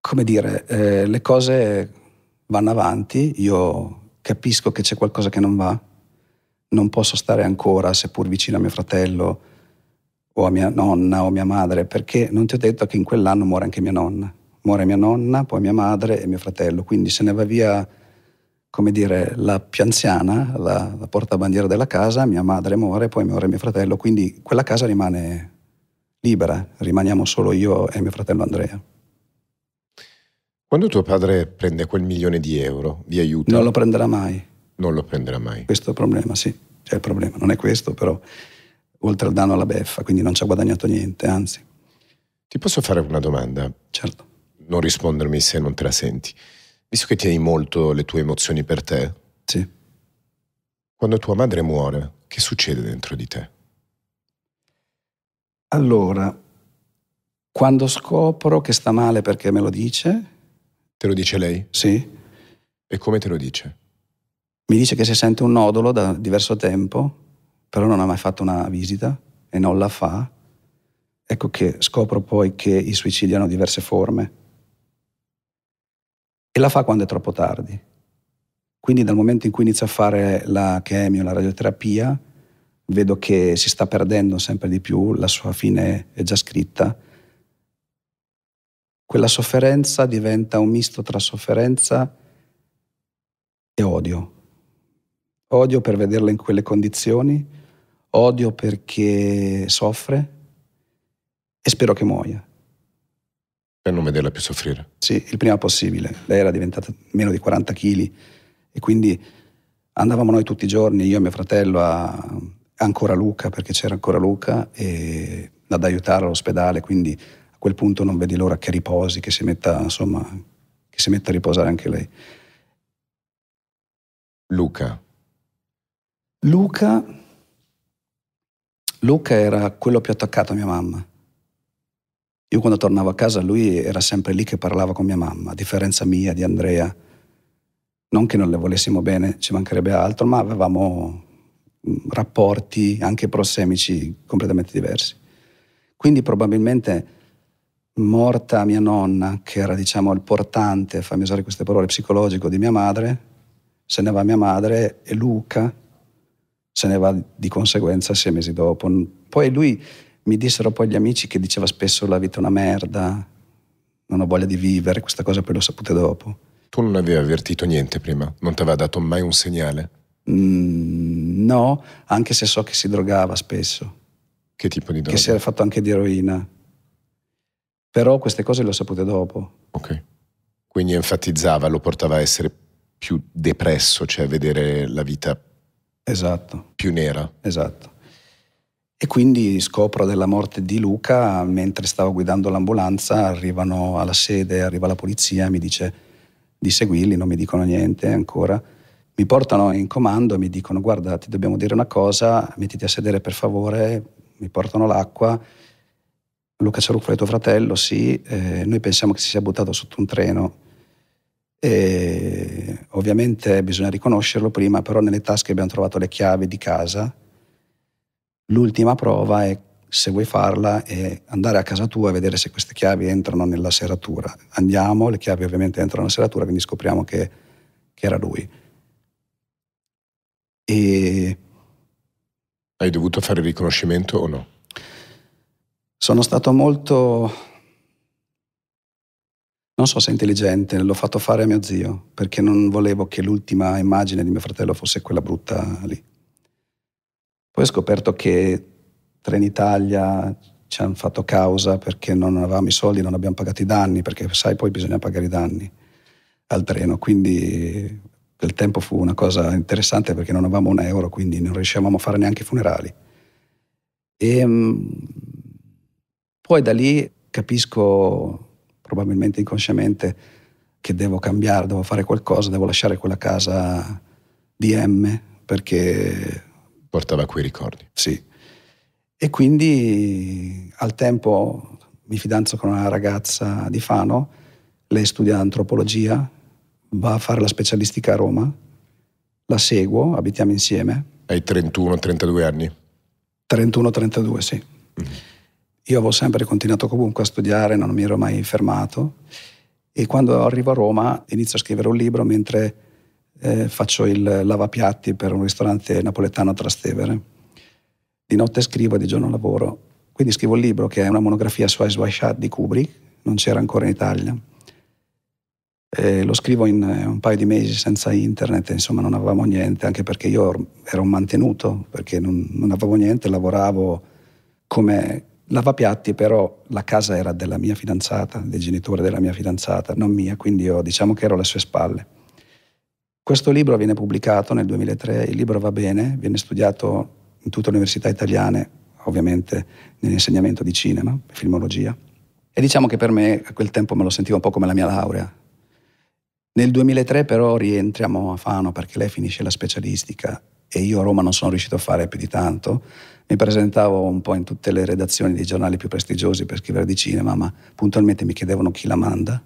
come dire, eh, le cose vanno avanti, io capisco che c'è qualcosa che non va, non posso stare ancora, seppur vicino a mio fratello o a mia nonna o a mia madre, perché non ti ho detto che in quell'anno muore anche mia nonna. Muore mia nonna, poi mia madre e mio fratello, quindi se ne va via, come dire, la più anziana, la, la portabandiera della casa, mia madre muore, poi muore mio fratello, quindi quella casa rimane libera, rimaniamo solo io e mio fratello Andrea. Quando tuo padre prende quel milione di euro di aiuto... Non lo prenderà mai. Non lo prenderà mai. Questo è il problema, sì. C'è il problema. Non è questo, però, oltre al danno alla beffa, quindi non ci ha guadagnato niente, anzi. Ti posso fare una domanda? Certo. Non rispondermi se non te la senti. Visto che tieni molto le tue emozioni per te. Sì. Quando tua madre muore, che succede dentro di te? Allora, quando scopro che sta male perché me lo dice, Te lo dice lei? Sì. E come te lo dice? Mi dice che si sente un nodulo da diverso tempo, però non ha mai fatto una visita e non la fa. Ecco che scopro poi che i suicidi hanno diverse forme. E la fa quando è troppo tardi. Quindi dal momento in cui inizia a fare la chemio, la radioterapia, vedo che si sta perdendo sempre di più, la sua fine è già scritta quella sofferenza diventa un misto tra sofferenza e odio. Odio per vederla in quelle condizioni, odio perché soffre e spero che muoia. Per non vederla più soffrire? Sì, il prima possibile. Lei era diventata meno di 40 kg e quindi andavamo noi tutti i giorni, io e mio fratello, a ancora Luca, perché c'era ancora Luca, e ad aiutare all'ospedale, quindi a quel punto non vedi l'ora che riposi, che si metta, insomma, che si metta a riposare anche lei. Luca. Luca. Luca era quello più attaccato a mia mamma. Io quando tornavo a casa lui era sempre lì che parlava con mia mamma, a differenza mia, di Andrea. Non che non le volessimo bene, ci mancherebbe altro, ma avevamo mm, rapporti anche prossemici completamente diversi. Quindi probabilmente morta mia nonna, che era diciamo il portante, fammi usare queste parole, psicologico di mia madre, se ne va mia madre e Luca se ne va di conseguenza sei mesi dopo. Poi lui mi dissero poi gli amici che diceva spesso la vita è una merda, non ho voglia di vivere, questa cosa poi l'ho saputa dopo. Tu non avevi avvertito niente prima? Non ti aveva dato mai un segnale? Mm, no, anche se so che si drogava spesso. Che tipo di droga? Che si era fatto anche di eroina. Però queste cose le ho sapute dopo. Ok. Quindi enfatizzava, lo portava a essere più depresso, cioè a vedere la vita esatto. più nera. Esatto. E quindi scopro della morte di Luca mentre stavo guidando l'ambulanza, arrivano alla sede, arriva la polizia, mi dice di seguirli, non mi dicono niente ancora. Mi portano in comando e mi dicono guarda ti dobbiamo dire una cosa, mettiti a sedere per favore, mi portano l'acqua Luca Ceruffa è tuo fratello, sì, eh, noi pensiamo che si sia buttato sotto un treno. E ovviamente bisogna riconoscerlo prima, però nelle tasche abbiamo trovato le chiavi di casa. L'ultima prova è, se vuoi farla, è andare a casa tua e vedere se queste chiavi entrano nella serratura. Andiamo, le chiavi ovviamente entrano nella serratura, quindi scopriamo che, che era lui. E... Hai dovuto fare il riconoscimento o no? Sono stato molto, non so se intelligente, l'ho fatto fare a mio zio, perché non volevo che l'ultima immagine di mio fratello fosse quella brutta lì. Poi ho scoperto che Trenitalia ci hanno fatto causa perché non avevamo i soldi, non abbiamo pagato i danni, perché sai poi bisogna pagare i danni al treno, quindi quel tempo fu una cosa interessante perché non avevamo un euro, quindi non riuscivamo a fare neanche i funerali. E, ehm, poi da lì capisco, probabilmente inconsciamente, che devo cambiare, devo fare qualcosa, devo lasciare quella casa di M perché... Portava quei ricordi. Sì. E quindi al tempo mi fidanzo con una ragazza di Fano, lei studia antropologia, va a fare la specialistica a Roma, la seguo, abitiamo insieme. Hai 31-32 anni? 31-32, sì. Mm-hmm. Io avevo sempre continuato comunque a studiare, non mi ero mai fermato e quando arrivo a Roma inizio a scrivere un libro mentre eh, faccio il lavapiatti per un ristorante napoletano a Trastevere. Di notte scrivo e di giorno lavoro. Quindi scrivo il libro che è una monografia su Eyes Wide di Kubrick, non c'era ancora in Italia. E lo scrivo in eh, un paio di mesi senza internet, insomma non avevamo niente, anche perché io ero un mantenuto, perché non, non avevo niente, lavoravo come Lavapiatti però la casa era della mia fidanzata, dei genitori della mia fidanzata, non mia, quindi io diciamo che ero alle sue spalle. Questo libro viene pubblicato nel 2003, il libro va bene, viene studiato in tutte le università italiane, ovviamente nell'insegnamento di cinema, filmologia, e diciamo che per me a quel tempo me lo sentivo un po' come la mia laurea. Nel 2003 però rientriamo a Fano perché lei finisce la specialistica e io a Roma non sono riuscito a fare più di tanto, mi presentavo un po' in tutte le redazioni dei giornali più prestigiosi per scrivere di cinema, ma puntualmente mi chiedevano chi la manda.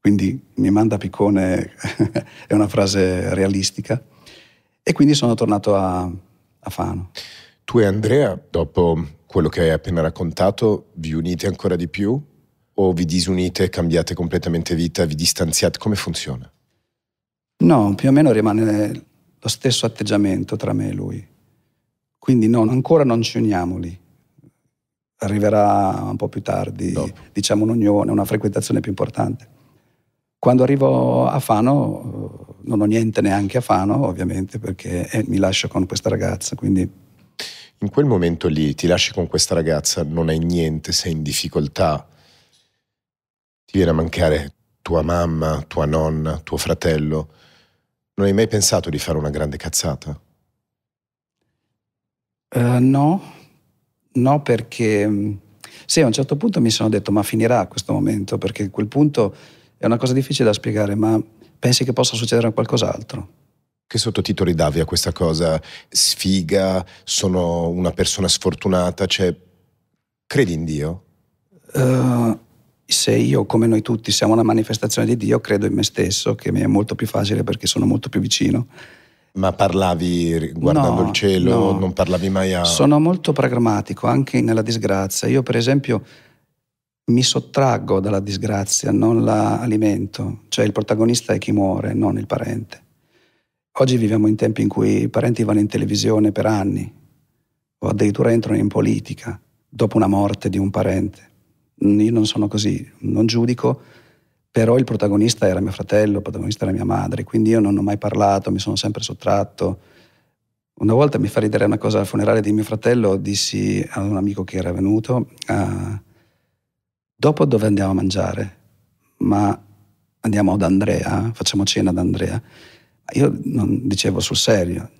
Quindi mi manda Piccone è una frase realistica. E quindi sono tornato a, a Fano. Tu e Andrea, dopo quello che hai appena raccontato, vi unite ancora di più? O vi disunite, cambiate completamente vita, vi distanziate? Come funziona? No, più o meno rimane lo stesso atteggiamento tra me e lui. Quindi no, ancora non ci uniamo lì. Arriverà un po' più tardi, Dopo. diciamo un'unione, una frequentazione più importante. Quando arrivo a Fano, eh, non ho niente neanche a Fano, ovviamente, perché eh, mi lascio con questa ragazza. Quindi... In quel momento lì ti lasci con questa ragazza, non hai niente, sei in difficoltà, ti viene a mancare tua mamma, tua nonna, tuo fratello. Non hai mai pensato di fare una grande cazzata? Eh, no, no perché mm, sì, a un certo punto mi sono detto ma finirà questo momento, perché quel punto è una cosa difficile da spiegare, ma pensi che possa succedere qualcos'altro. Che sottotitoli davi a questa cosa? Sfiga, sono una persona sfortunata, cioè credi in Dio? Uh, se io, come noi tutti, siamo una manifestazione di Dio, credo in me stesso, che mi è molto più facile perché sono molto più vicino. Ma parlavi guardando no, il cielo, no. non parlavi mai a... Sono molto pragmatico anche nella disgrazia. Io per esempio mi sottraggo dalla disgrazia, non la alimento. Cioè il protagonista è chi muore, non il parente. Oggi viviamo in tempi in cui i parenti vanno in televisione per anni o addirittura entrano in politica dopo una morte di un parente. Io non sono così, non giudico, però il protagonista era mio fratello, il protagonista era mia madre, quindi io non ho mai parlato, mi sono sempre sottratto. Una volta mi fa ridere una cosa al funerale di mio fratello, dissi a un amico che era venuto, uh, dopo dove andiamo a mangiare? Ma andiamo ad Andrea, facciamo cena ad Andrea. Io non dicevo sul serio,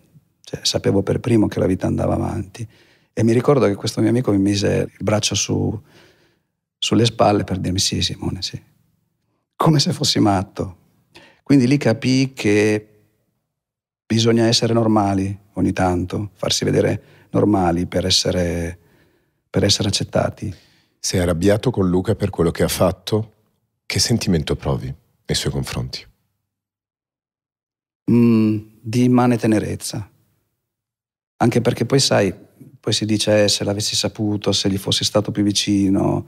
cioè, sapevo per primo che la vita andava avanti. E mi ricordo che questo mio amico mi mise il braccio su, sulle spalle per dirmi sì Simone, sì come se fossi matto. Quindi lì capì che bisogna essere normali ogni tanto, farsi vedere normali per essere, per essere accettati. Sei arrabbiato con Luca per quello che ha fatto? Che sentimento provi nei suoi confronti? Mm, di immane tenerezza. Anche perché poi sai, poi si dice eh, se l'avessi saputo, se gli fossi stato più vicino,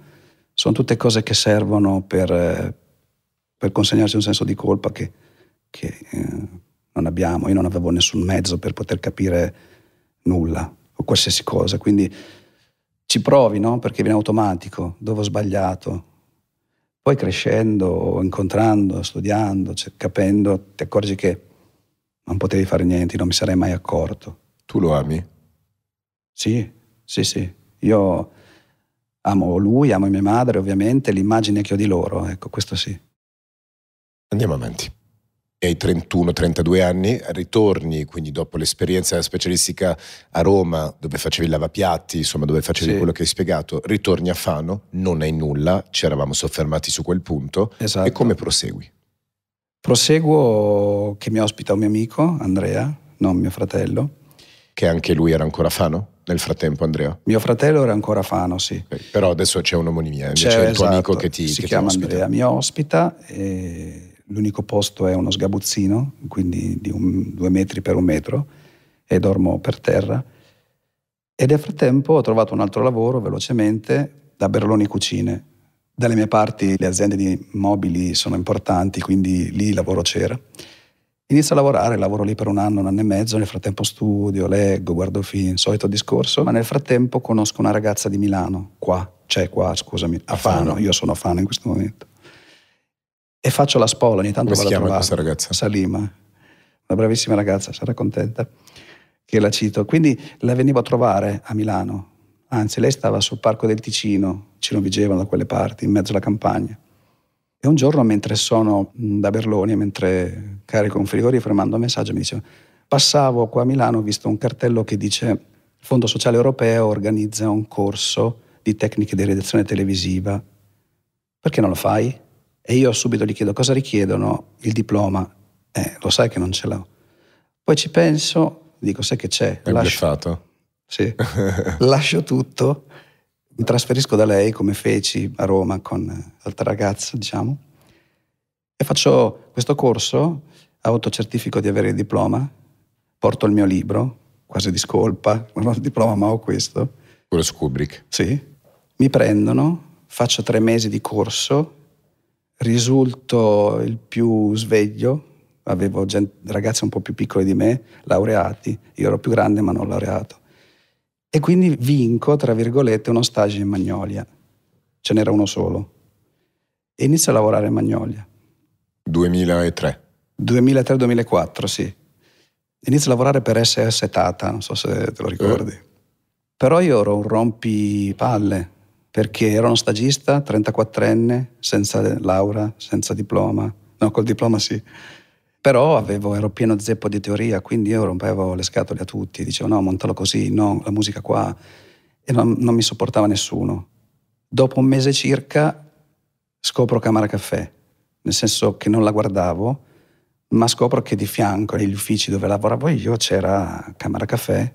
sono tutte cose che servono per, per consegnarsi un senso di colpa che, che eh, non abbiamo. Io non avevo nessun mezzo per poter capire nulla o qualsiasi cosa, quindi ci provi, no? Perché viene automatico, dove ho sbagliato. Poi crescendo, incontrando, studiando, cioè, capendo, ti accorgi che non potevi fare niente, non mi sarei mai accorto. Tu lo ami? Sì, sì, sì. Io amo lui, amo mia madre, ovviamente, l'immagine che ho di loro, ecco, questo sì. Andiamo avanti. E 31-32 anni ritorni, quindi dopo l'esperienza specialistica a Roma, dove facevi il lavapiatti, insomma dove facevi sì. quello che hai spiegato, ritorni a Fano, non hai nulla, ci eravamo soffermati su quel punto. Esatto. E come prosegui? Proseguo che mi ospita un mio amico, Andrea, non mio fratello. Che anche lui era ancora Fano? nel frattempo, Andrea? Mio fratello era ancora Fano, sì. Okay. Però adesso c'è un'omonimia, c'è, c'è il tuo amico esatto. che ti, si che chiama ti ospita. Andrea, mi ospita e l'unico posto è uno sgabuzzino, quindi di un, due metri per un metro, e dormo per terra. E nel frattempo ho trovato un altro lavoro velocemente da Berloni Cucine. Dalle mie parti le aziende di mobili sono importanti, quindi lì il lavoro c'era. Inizio a lavorare, lavoro lì per un anno, un anno e mezzo, nel frattempo studio, leggo, guardo film, solito discorso, ma nel frattempo conosco una ragazza di Milano, qua, cioè qua, scusami, a Fano, io sono a Fano in questo momento e faccio la spola, ogni tanto Come vado a questa ragazza? Salima, eh. una bravissima ragazza, sarà contenta che la cito. Quindi la venivo a trovare a Milano, anzi lei stava sul Parco del Ticino, Cino Vigevano da quelle parti, in mezzo alla campagna. E un giorno mentre sono da Berloni, mentre carico un frigorifero, mando un messaggio, mi dice passavo qua a Milano, ho visto un cartello che dice il Fondo Sociale Europeo organizza un corso di tecniche di redazione televisiva. Perché non lo fai? E io subito gli chiedo cosa richiedono il diploma. Eh, lo sai che non ce l'ho. Poi ci penso, dico, sai che c'è? È lasciato. sì, lascio tutto, mi trasferisco da lei come feci a Roma con l'altra ragazza, diciamo, e faccio questo corso, autocertifico di avere il diploma, porto il mio libro, quasi di scolpa, non ho il diploma ma ho questo. Pure su Kubrick. Sì, mi prendono, faccio tre mesi di corso risulto il più sveglio, avevo gente, ragazzi un po' più piccoli di me, laureati, io ero più grande ma non laureato. E quindi vinco, tra virgolette, uno stage in Magnolia. Ce n'era uno solo. E inizio a lavorare in Magnolia. 2003. 2003-2004, sì. Inizio a lavorare per SS Tata, non so se te lo ricordi. Eh. Però io ero un rompipalle, perché ero uno stagista, 34enne, senza laurea, senza diploma, no, col diploma sì, però avevo, ero pieno zeppo di teoria, quindi io rompevo le scatole a tutti, dicevo no, montalo così, no, la musica qua, e non, non mi sopportava nessuno. Dopo un mese circa scopro Camera Caffè, nel senso che non la guardavo, ma scopro che di fianco negli uffici dove lavoravo io c'era Camera Caffè,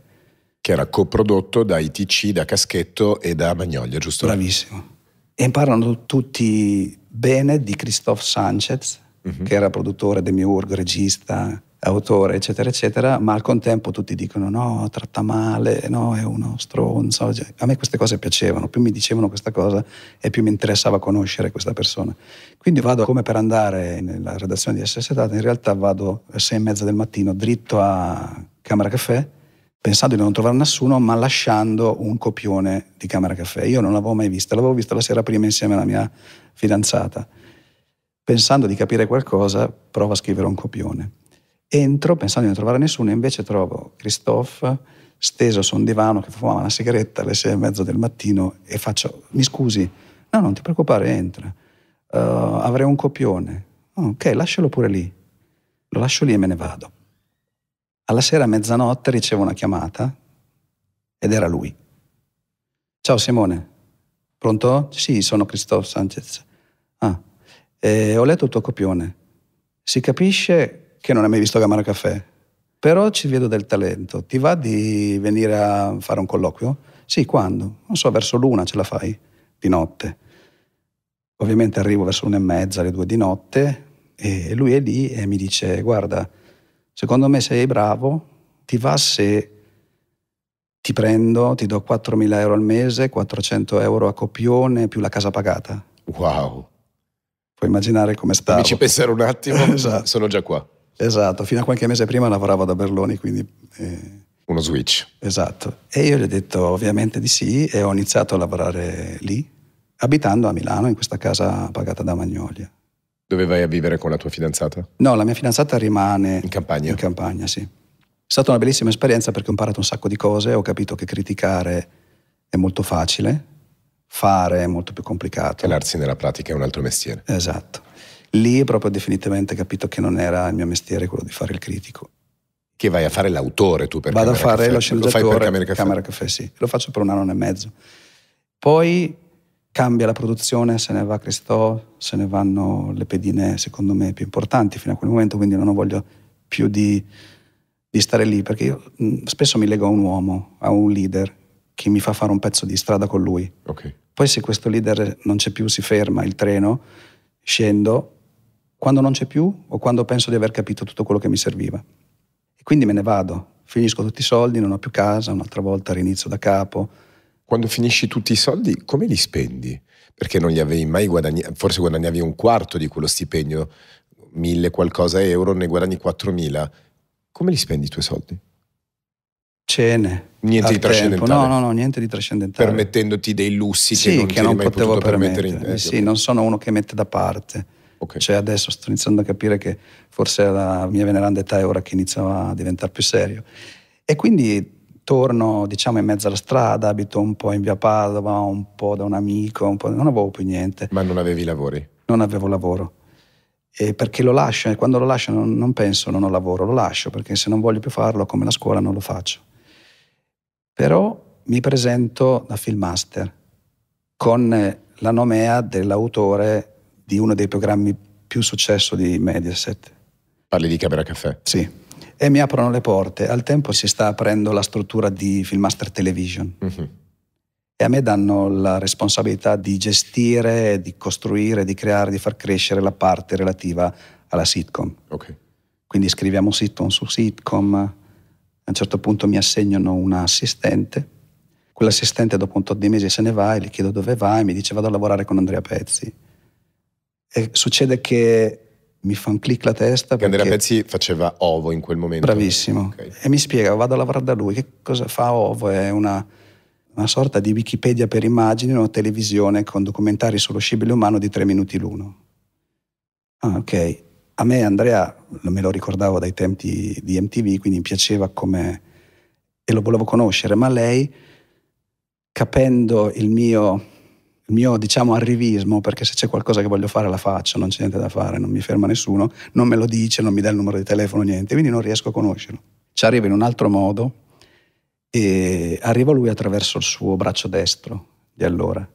che era coprodotto da ITC, da Caschetto e da Magnolia, giusto? Bravissimo. E imparano tutti bene di Christophe Sanchez, uh-huh. che era produttore, demiurgo, regista, autore, eccetera, eccetera, ma al contempo tutti dicono no, tratta male, no, è uno stronzo. Cioè, a me queste cose piacevano, più mi dicevano questa cosa e più mi interessava conoscere questa persona. Quindi vado come per andare nella redazione di SS Data, in realtà vado alle sei e mezza del mattino dritto a Camera Caffè pensando di non trovare nessuno, ma lasciando un copione di Camera Caffè. Io non l'avevo mai vista, l'avevo vista la sera prima insieme alla mia fidanzata. Pensando di capire qualcosa, provo a scrivere un copione. Entro pensando di non trovare nessuno, e invece trovo Christophe steso su un divano che fumava una sigaretta alle sei e mezzo del mattino e faccio, mi scusi, no, non ti preoccupare, entra. Uh, avrei un copione. ok, lascialo pure lì. Lo lascio lì e me ne vado. Alla sera a mezzanotte ricevo una chiamata ed era lui. Ciao Simone, pronto? Sì, sono Cristoforo Sanchez. Ah, eh, ho letto il tuo copione. Si capisce che non hai mai visto Gamara Caffè, però ci vedo del talento. Ti va di venire a fare un colloquio? Sì, quando? Non so, verso l'una ce la fai? Di notte. Ovviamente arrivo verso l'una e mezza, alle due di notte, e lui è lì e mi dice, guarda, Secondo me sei bravo, ti va se ti prendo, ti do 4.000 euro al mese, 400 euro a copione più la casa pagata. Wow. Puoi immaginare come stavo. Mi ci pensare un attimo, esatto. sono già qua. Esatto, fino a qualche mese prima lavoravo da Berloni, quindi... Eh... Uno switch. Esatto. E io gli ho detto ovviamente di sì e ho iniziato a lavorare lì, abitando a Milano in questa casa pagata da Magnolia. Dove vai a vivere con la tua fidanzata? No, la mia fidanzata rimane in campagna. In campagna, sì. È stata una bellissima esperienza perché ho imparato un sacco di cose, ho capito che criticare è molto facile, fare è molto più complicato. Calarsi nella pratica è un altro mestiere. Esatto. Lì proprio definitivamente ho capito che non era il mio mestiere quello di fare il critico. Che vai a fare l'autore tu per Vado Camera a fare Caffè. lo sceneggiatore Lo fai per Camera Caffè? Camera Caffè, sì. Lo faccio per un anno e mezzo. Poi cambia la produzione, se ne va Cristò, se ne vanno le pedine secondo me più importanti fino a quel momento, quindi non voglio più di, di stare lì, perché io mm, spesso mi leggo a un uomo, a un leader che mi fa fare un pezzo di strada con lui. Okay. Poi se questo leader non c'è più, si ferma il treno, scendo, quando non c'è più o quando penso di aver capito tutto quello che mi serviva. E quindi me ne vado, finisco tutti i soldi, non ho più casa, un'altra volta rinizio da capo quando finisci tutti i soldi, come li spendi? Perché non li avevi mai guadagnati, forse guadagnavi un quarto di quello stipendio, mille qualcosa euro, ne guadagni 4.000. Come li spendi i tuoi soldi? Cene. Niente di trascendentale. No, no, no, niente di trascendentale. Permettendoti dei lussi sì, che non, che non potevo permettere. permettere. Eh, sì, non sono uno che mette da parte. Okay. Cioè adesso sto iniziando a capire che forse la mia veneranda età è ora che iniziava a diventare più serio. E quindi torno diciamo in mezzo alla strada, abito un po' in via Padova, un po' da un amico, un po', non avevo più niente. Ma non avevi lavori? Non avevo lavoro. E perché lo lascio, e quando lo lascio non, non penso non ho lavoro, lo lascio perché se non voglio più farlo come la scuola non lo faccio. Però mi presento da filmmaster con la nomea dell'autore di uno dei programmi più successo di Mediaset. Parli di Camera Caffè? Sì e mi aprono le porte. Al tempo si sta aprendo la struttura di Filmaster Television. Mm-hmm. E a me danno la responsabilità di gestire, di costruire, di creare, di far crescere la parte relativa alla sitcom. Okay. Quindi scriviamo sitcom su sitcom, a un certo punto mi assegnano un assistente, quell'assistente dopo un tot di mesi se ne va e gli chiedo dove vai, mi dice vado a lavorare con Andrea Pezzi. E succede che mi fa un clic la testa. Perché Andrea Pezzi faceva Ovo in quel momento. Bravissimo. Okay. E mi spiega, vado a lavorare da lui, che cosa fa Ovo? È una, una sorta di Wikipedia per immagini, una televisione con documentari sullo scibile umano di tre minuti l'uno. Ah, ok. A me Andrea, me lo ricordavo dai tempi di MTV, quindi mi piaceva come... e lo volevo conoscere, ma lei, capendo il mio il mio diciamo arrivismo, perché se c'è qualcosa che voglio fare la faccio, non c'è niente da fare, non mi ferma nessuno, non me lo dice, non mi dà il numero di telefono, niente, quindi non riesco a conoscerlo. Ci arriva in un altro modo e arriva lui attraverso il suo braccio destro di allora.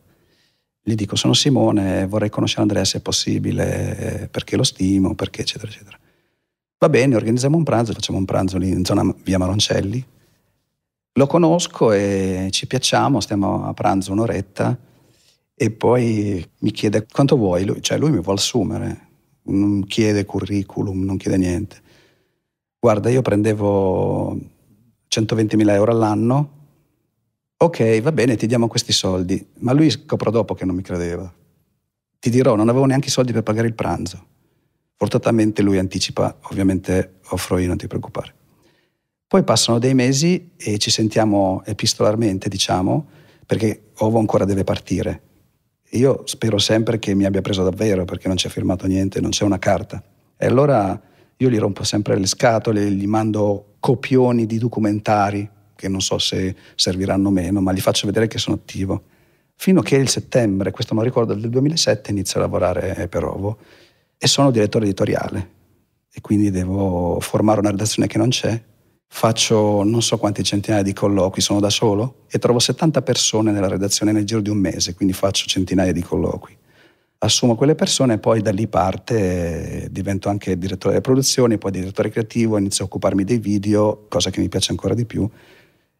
Gli dico sono Simone, vorrei conoscere Andrea se è possibile, perché lo stimo, perché eccetera eccetera. Va bene, organizziamo un pranzo, facciamo un pranzo lì in zona via Maroncelli. Lo conosco e ci piacciamo, stiamo a pranzo un'oretta e poi mi chiede quanto vuoi, lui, cioè lui mi vuole assumere, non chiede curriculum, non chiede niente. Guarda, io prendevo 120.000 euro all'anno, ok, va bene, ti diamo questi soldi, ma lui scopro dopo che non mi credeva. Ti dirò, non avevo neanche i soldi per pagare il pranzo. Fortunatamente lui anticipa, ovviamente offro io, non ti preoccupare. Poi passano dei mesi e ci sentiamo epistolarmente, diciamo, perché Ovo ancora deve partire io spero sempre che mi abbia preso davvero perché non c'è firmato niente, non c'è una carta. E allora io gli rompo sempre le scatole, gli mando copioni di documentari che non so se serviranno o meno, ma gli faccio vedere che sono attivo. Fino a che il settembre, questo non ricordo, del 2007 inizio a lavorare per Ovo e sono direttore editoriale e quindi devo formare una redazione che non c'è faccio non so quanti centinaia di colloqui, sono da solo e trovo 70 persone nella redazione nel giro di un mese, quindi faccio centinaia di colloqui. Assumo quelle persone e poi da lì parte, divento anche direttore delle produzioni, poi direttore creativo, inizio a occuparmi dei video, cosa che mi piace ancora di più,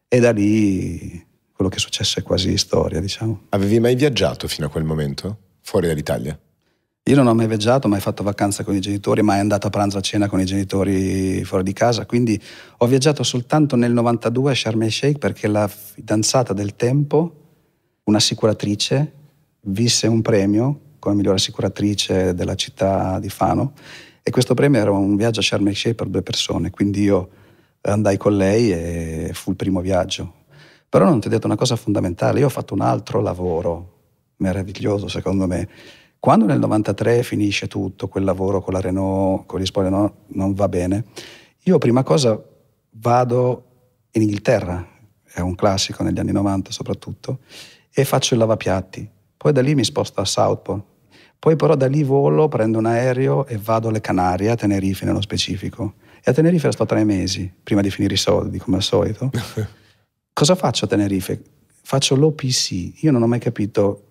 e da lì quello che è successo è quasi storia, diciamo. Avevi mai viaggiato fino a quel momento, fuori dall'Italia? Io non ho mai viaggiato, mai fatto vacanza con i genitori, mai andato a pranzo a cena con i genitori fuori di casa, quindi ho viaggiato soltanto nel 92 a Sharm el Sheikh perché la fidanzata del tempo, un'assicuratrice, visse un premio come miglior assicuratrice della città di Fano e questo premio era un viaggio a Sharm el Sheikh per due persone, quindi io eh, andai con lei e fu il primo viaggio. Però non ti ho detto una cosa fondamentale, io ho fatto un altro lavoro meraviglioso secondo me quando nel 93 finisce tutto, quel lavoro con la Renault, con gli spoiler no, non va bene, io prima cosa vado in Inghilterra, è un classico negli anni 90 soprattutto, e faccio il lavapiatti. Poi da lì mi sposto a Southport. Poi però da lì volo, prendo un aereo e vado alle Canarie, a Tenerife nello specifico. E a Tenerife sto tre mesi, prima di finire i soldi, come al solito. Cosa faccio a Tenerife? Faccio l'OPC. Io non ho mai capito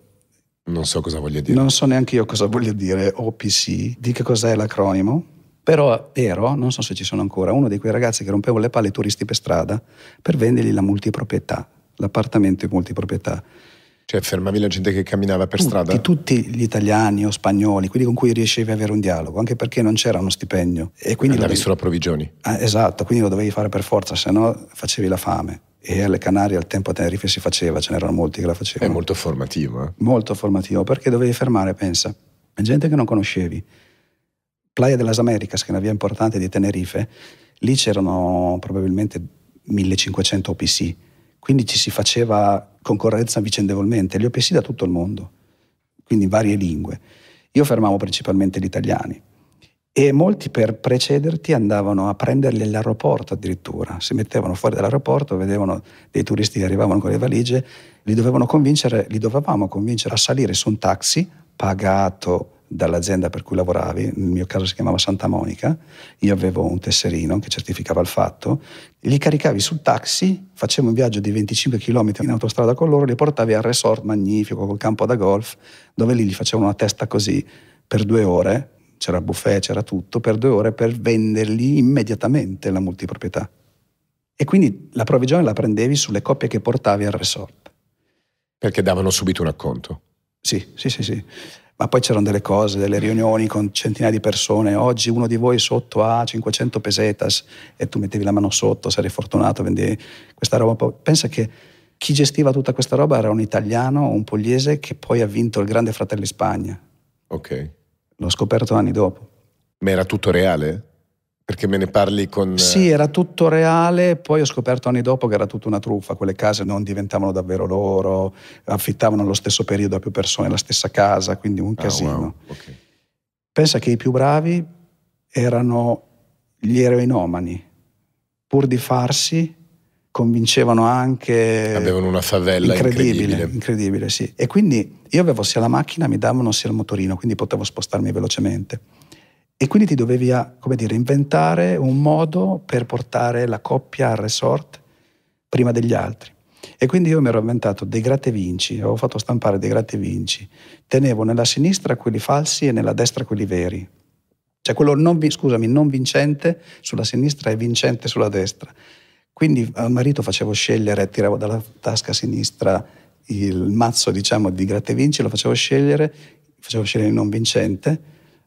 non so cosa voglia dire. Non so neanche io cosa voglia dire OPC, di che cos'è l'acronimo, però ero, non so se ci sono ancora, uno di quei ragazzi che rompevo le palle ai turisti per strada per vendergli la multiproprietà, l'appartamento in multiproprietà. Cioè fermavi la gente che camminava per strada? Di Tutti gli italiani o spagnoli, quelli con cui riuscivi ad avere un dialogo, anche perché non c'era uno stipendio. E quindi Andavi dovevi... solo a provvigioni? Ah, esatto, quindi lo dovevi fare per forza, se no facevi la fame e alle Canarie al tempo a Tenerife si faceva, ce n'erano molti che la facevano. È molto formativo. Eh? Molto formativo, perché dovevi fermare, pensa, gente che non conoscevi. Playa de las Americas, che è una via importante di Tenerife, lì c'erano probabilmente 1500 OPC, quindi ci si faceva concorrenza vicendevolmente, gli OPC da tutto il mondo, quindi in varie lingue. Io fermavo principalmente gli italiani, e molti per precederti andavano a prenderli all'aeroporto addirittura, si mettevano fuori dall'aeroporto, vedevano dei turisti che arrivavano con le valigie, li dovevano convincere, li dovevamo convincere a salire su un taxi pagato dall'azienda per cui lavoravi, nel mio caso si chiamava Santa Monica, io avevo un tesserino che certificava il fatto, li caricavi sul taxi, facevo un viaggio di 25 km in autostrada con loro, li portavi al resort magnifico col campo da golf, dove lì gli facevano una testa così per due ore, c'era buffet, c'era tutto, per due ore per vendergli immediatamente la multiproprietà. E quindi la provvigione la prendevi sulle coppie che portavi al resort. Perché davano subito un acconto? Sì, sì, sì, sì. Ma poi c'erano delle cose, delle riunioni con centinaia di persone. Oggi uno di voi sotto ha 500 pesetas e tu mettevi la mano sotto, sarei fortunato, vendevi questa roba. Pensa che chi gestiva tutta questa roba era un italiano, un pugliese che poi ha vinto il Grande Fratello in Spagna. Ok. L'ho scoperto anni dopo. Ma era tutto reale? Perché me ne parli con... Eh, sì, era tutto reale, poi ho scoperto anni dopo che era tutta una truffa, quelle case non diventavano davvero loro, affittavano allo stesso periodo a più persone la stessa casa, quindi un ah, casino. Ah, wow. okay. Pensa che i più bravi erano gli eroinomani, pur di farsi convincevano anche... Avevano una favella incredibile, incredibile. Incredibile, sì. E quindi io avevo sia la macchina, mi davano sia il motorino, quindi potevo spostarmi velocemente. E quindi ti dovevi, come dire, inventare un modo per portare la coppia al resort prima degli altri. E quindi io mi ero inventato dei gratte vinci, avevo fatto stampare dei gratte vinci. Tenevo nella sinistra quelli falsi e nella destra quelli veri. Cioè quello non, scusami, non vincente sulla sinistra e vincente sulla destra. Quindi al marito facevo scegliere, tiravo dalla tasca sinistra il mazzo diciamo, di gratte vinci, lo facevo scegliere, facevo scegliere il non vincente,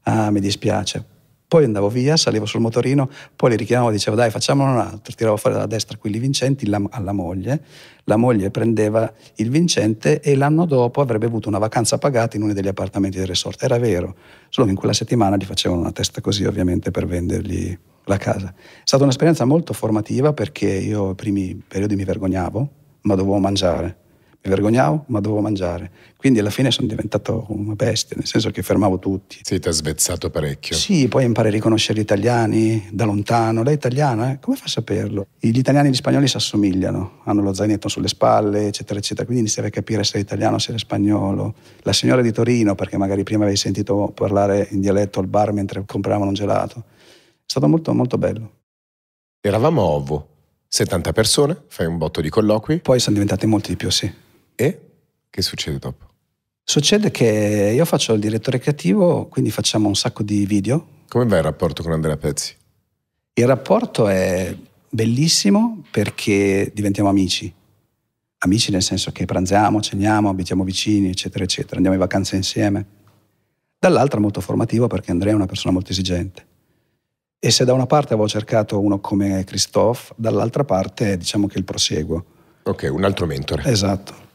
ah mi dispiace, poi andavo via, salivo sul motorino, poi li richiamavo, dicevo dai facciamolo un altro, tiravo fuori dalla destra quelli vincenti la, alla moglie, la moglie prendeva il vincente e l'anno dopo avrebbe avuto una vacanza pagata in uno degli appartamenti del resort. Era vero, solo che in quella settimana gli facevano una testa così ovviamente per vendergli la casa. È stata un'esperienza molto formativa perché io i primi periodi mi vergognavo, ma dovevo mangiare mi vergognavo, ma dovevo mangiare. Quindi alla fine sono diventato una bestia, nel senso che fermavo tutti. Sì, ti ha svezzato parecchio. Sì, poi impari a riconoscere gli italiani da lontano. Lei è italiana? Eh? Come fa a saperlo? Gli italiani e gli spagnoli si assomigliano, hanno lo zainetto sulle spalle, eccetera, eccetera. Quindi iniziare a capire se è italiano, o se è spagnolo. La signora di Torino, perché magari prima avevi sentito parlare in dialetto al bar mentre compravano un gelato. È stato molto, molto bello. Eravamo a Ovo, 70 persone, fai un botto di colloqui. Poi sono diventate molti di più, sì. E che succede dopo? Succede che io faccio il direttore creativo, quindi facciamo un sacco di video. Come va il rapporto con Andrea Pezzi? Il rapporto è bellissimo perché diventiamo amici. Amici nel senso che pranziamo, ceniamo, abitiamo vicini, eccetera, eccetera, andiamo in vacanza insieme. Dall'altra molto formativo perché Andrea è una persona molto esigente. E se da una parte avevo cercato uno come Christophe, dall'altra parte diciamo che il proseguo. Ok, un altro mentore. Esatto.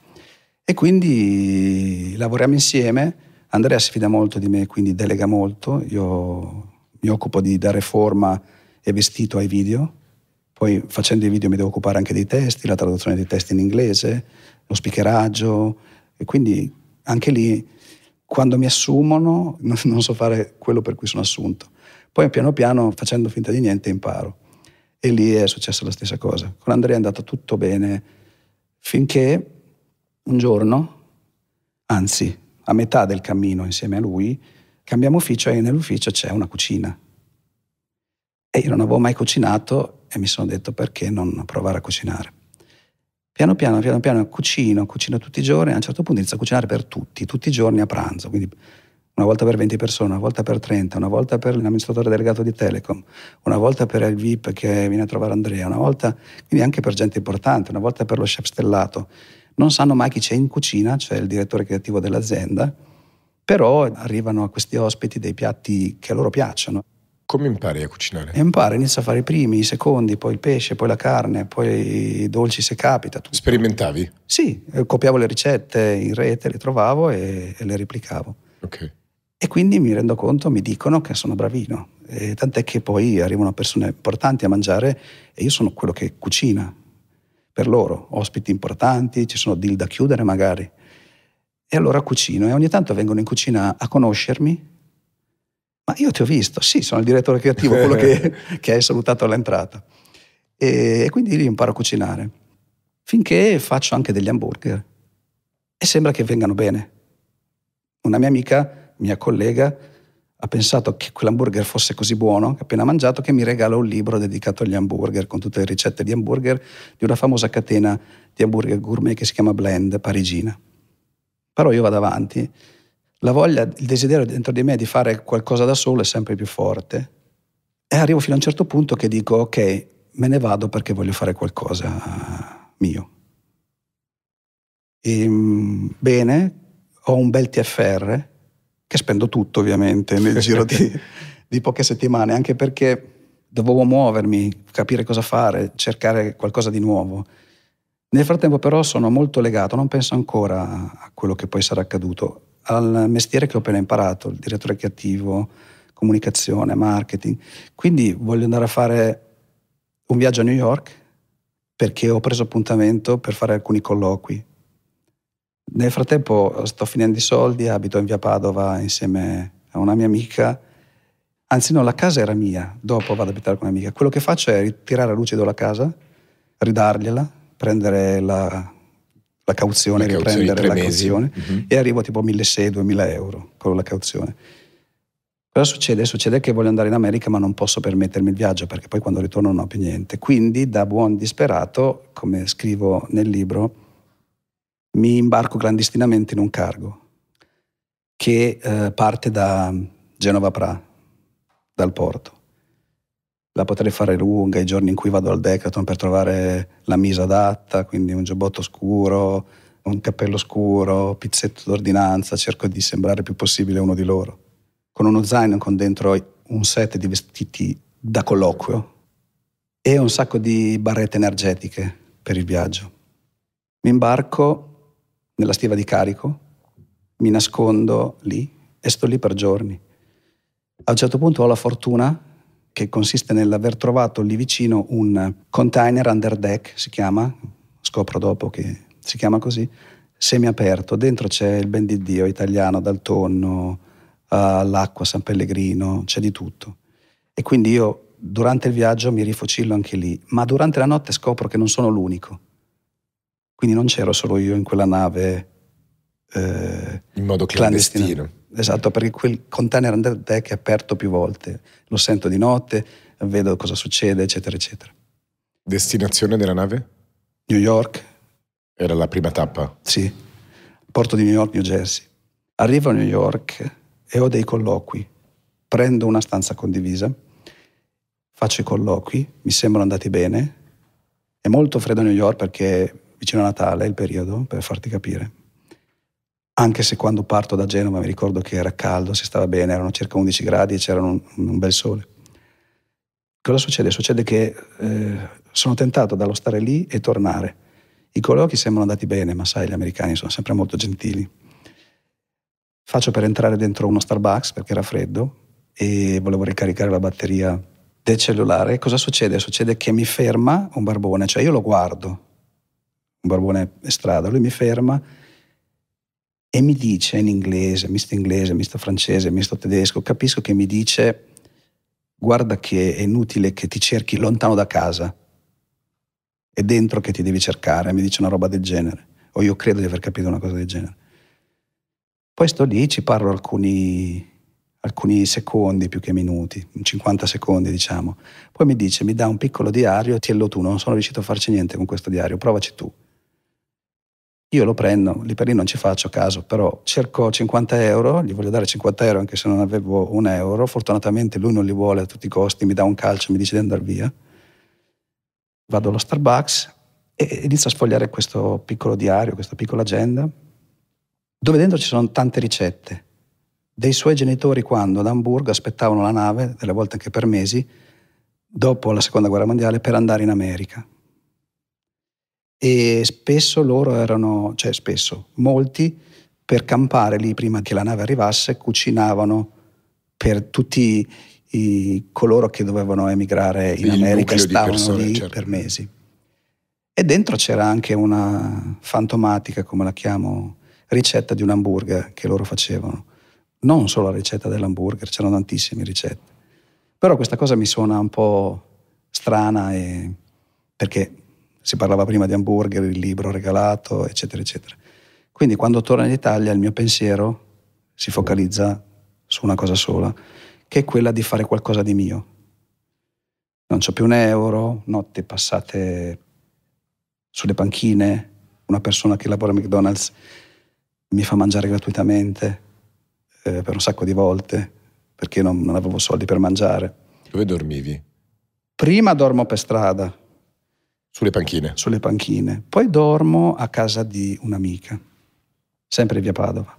E quindi lavoriamo insieme. Andrea si fida molto di me, quindi delega molto. Io mi occupo di dare forma e vestito ai video. Poi facendo i video mi devo occupare anche dei testi, la traduzione dei testi in inglese, lo speakeraggio. E quindi anche lì, quando mi assumono, non so fare quello per cui sono assunto. Poi piano piano, facendo finta di niente, imparo. E lì è successa la stessa cosa. Con Andrea è andato tutto bene finché un giorno, anzi a metà del cammino insieme a lui, cambiamo ufficio e nell'ufficio c'è una cucina. E io non avevo mai cucinato e mi sono detto perché non provare a cucinare. Piano piano, piano piano cucino, cucino tutti i giorni, a un certo punto inizio a cucinare per tutti, tutti i giorni a pranzo, quindi una volta per 20 persone, una volta per 30, una volta per l'amministratore delegato di Telecom, una volta per il VIP che viene a trovare Andrea, una volta, quindi anche per gente importante, una volta per lo chef stellato non sanno mai chi c'è in cucina, cioè il direttore creativo dell'azienda, però arrivano a questi ospiti dei piatti che a loro piacciono. Come impari a cucinare? E impari, inizio a fare i primi, i secondi, poi il pesce, poi la carne, poi i dolci se capita. Tutto. Sperimentavi? Sì, eh, copiavo le ricette in rete, le trovavo e, e le replicavo. Ok. E quindi mi rendo conto, mi dicono che sono bravino. E tant'è che poi arrivano persone importanti a mangiare e io sono quello che cucina per loro, ospiti importanti, ci sono deal da chiudere magari. E allora cucino e ogni tanto vengono in cucina a conoscermi. Ma io ti ho visto, sì, sono il direttore creativo, quello che, che hai salutato all'entrata. E, e quindi lì imparo a cucinare. Finché faccio anche degli hamburger. E sembra che vengano bene. Una mia amica, mia collega, ha pensato che quell'hamburger fosse così buono, che appena mangiato, che mi regala un libro dedicato agli hamburger, con tutte le ricette di hamburger di una famosa catena di hamburger gourmet che si chiama Blend parigina. Però io vado avanti, la voglia, il desiderio dentro di me di fare qualcosa da solo è sempre più forte e arrivo fino a un certo punto che dico ok, me ne vado perché voglio fare qualcosa mio. E, ehm, bene, ho un bel TFR, che spendo tutto ovviamente nel giro di, di poche settimane, anche perché dovevo muovermi, capire cosa fare, cercare qualcosa di nuovo. Nel frattempo però sono molto legato, non penso ancora a quello che poi sarà accaduto, al mestiere che ho appena imparato, il direttore creativo, comunicazione, marketing. Quindi voglio andare a fare un viaggio a New York perché ho preso appuntamento per fare alcuni colloqui nel frattempo sto finendo i soldi, abito in via Padova insieme a una mia amica. Anzi no, la casa era mia, dopo vado ad abitare con un'amica. Quello che faccio è ritirare a lucido la casa, ridargliela, prendere la, la cauzione, riprendere la cauzione uh-huh. e arrivo tipo 1.600-2.000 euro con la cauzione. Cosa succede? Succede che voglio andare in America ma non posso permettermi il viaggio perché poi quando ritorno non ho più niente. Quindi da buon disperato, come scrivo nel libro, mi imbarco clandestinamente in un cargo che eh, parte da Genova Pra, dal porto. La potrei fare lunga i giorni in cui vado al Decathlon per trovare la misa adatta, quindi un giubbotto scuro, un cappello scuro, pizzetto d'ordinanza, cerco di sembrare il più possibile uno di loro. Con uno zaino con dentro un set di vestiti da colloquio e un sacco di barrette energetiche per il viaggio. Mi imbarco nella stiva di carico, mi nascondo lì e sto lì per giorni. A un certo punto ho la fortuna che consiste nell'aver trovato lì vicino un container under deck, si chiama, scopro dopo che si chiama così, semiaperto. Dentro c'è il ben di Dio italiano, dal tonno all'acqua, eh, San Pellegrino, c'è di tutto. E quindi io durante il viaggio mi rifocillo anche lì, ma durante la notte scopro che non sono l'unico quindi non c'ero solo io in quella nave. Eh, in modo clandestino. clandestino. Esatto, perché quel container under deck è aperto più volte. Lo sento di notte, vedo cosa succede, eccetera, eccetera. Destinazione della nave? New York. Era la prima tappa? Sì. Porto di New York, New Jersey. Arrivo a New York e ho dei colloqui. Prendo una stanza condivisa, faccio i colloqui, mi sembrano andati bene. È molto freddo a New York perché vicino a Natale, il periodo per farti capire. Anche se quando parto da Genova mi ricordo che era caldo, si stava bene, erano circa 11 gradi e c'era un, un bel sole. Cosa succede? Succede che eh, sono tentato dallo stare lì e tornare. I colloqui sembrano andati bene, ma sai, gli americani sono sempre molto gentili. Faccio per entrare dentro uno Starbucks perché era freddo e volevo ricaricare la batteria del cellulare. Cosa succede? Succede che mi ferma un barbone, cioè io lo guardo, un barbone strada, lui mi ferma e mi dice in inglese, misto inglese, misto francese, misto tedesco, capisco che mi dice guarda che è inutile che ti cerchi lontano da casa, è dentro che ti devi cercare, mi dice una roba del genere, o io credo di aver capito una cosa del genere. Poi sto lì, ci parlo alcuni, alcuni secondi più che minuti, 50 secondi diciamo, poi mi dice, mi dà un piccolo diario, tiello tu, non sono riuscito a farci niente con questo diario, provaci tu. Io lo prendo, lì per lì non ci faccio caso, però cerco 50 euro, gli voglio dare 50 euro anche se non avevo un euro, fortunatamente lui non li vuole a tutti i costi, mi dà un calcio, mi dice di andare via. Vado allo Starbucks e inizio a sfogliare questo piccolo diario, questa piccola agenda, dove dentro ci sono tante ricette. Dei suoi genitori quando ad Hamburgo aspettavano la nave, delle volte anche per mesi, dopo la seconda guerra mondiale, per andare in America e spesso loro erano, cioè spesso, molti per campare lì prima che la nave arrivasse cucinavano per tutti i, coloro che dovevano emigrare in Il America e stavano persone, lì certo. per mesi. E dentro c'era anche una fantomatica, come la chiamo, ricetta di un hamburger che loro facevano. Non solo la ricetta dell'hamburger, c'erano tantissime ricette. Però questa cosa mi suona un po' strana e... perché si parlava prima di hamburger, il libro regalato, eccetera, eccetera. Quindi quando torno in Italia il mio pensiero si focalizza su una cosa sola, che è quella di fare qualcosa di mio. Non ho più un euro, notte passate sulle panchine, una persona che lavora a McDonald's mi fa mangiare gratuitamente eh, per un sacco di volte perché non, non avevo soldi per mangiare. Dove dormivi? Prima dormo per strada, sulle panchine. Sulle panchine. Poi dormo a casa di un'amica, sempre via Padova.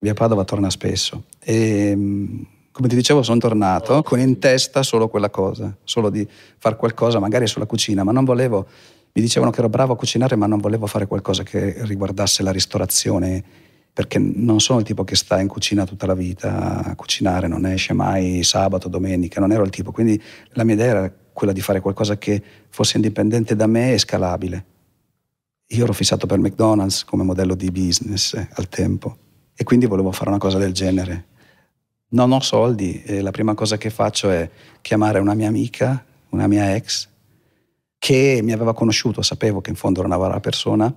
Via Padova torna spesso. E ehm, come ti dicevo, sono tornato con in testa solo quella cosa, solo di fare qualcosa, magari sulla cucina, ma non volevo. Mi dicevano che ero bravo a cucinare, ma non volevo fare qualcosa che riguardasse la ristorazione, perché non sono il tipo che sta in cucina tutta la vita a cucinare, non esce mai sabato, domenica, non ero il tipo. Quindi la mia idea era quella di fare qualcosa che fosse indipendente da me e scalabile. Io ero fissato per McDonald's come modello di business eh, al tempo e quindi volevo fare una cosa del genere. Non ho soldi e la prima cosa che faccio è chiamare una mia amica, una mia ex, che mi aveva conosciuto, sapevo che in fondo era una brava persona,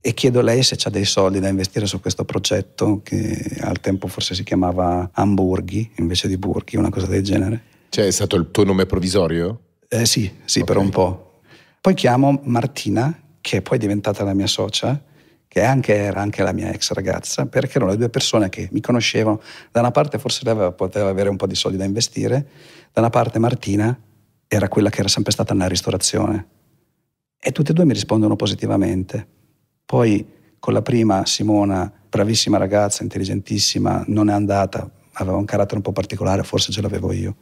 e chiedo a lei se ha dei soldi da investire su questo progetto che al tempo forse si chiamava Hamburghi invece di Burghi, una cosa del genere. Cioè è stato il tuo nome provvisorio? Eh, sì, sì, okay. per un po'. Poi chiamo Martina, che è poi è diventata la mia socia, che anche era anche la mia ex ragazza, perché erano le due persone che mi conoscevano. Da una parte forse lei aveva, poteva avere un po' di soldi da investire, da una parte Martina era quella che era sempre stata nella ristorazione. E tutte e due mi rispondono positivamente. Poi con la prima Simona, bravissima ragazza, intelligentissima, non è andata, aveva un carattere un po' particolare, forse ce l'avevo io.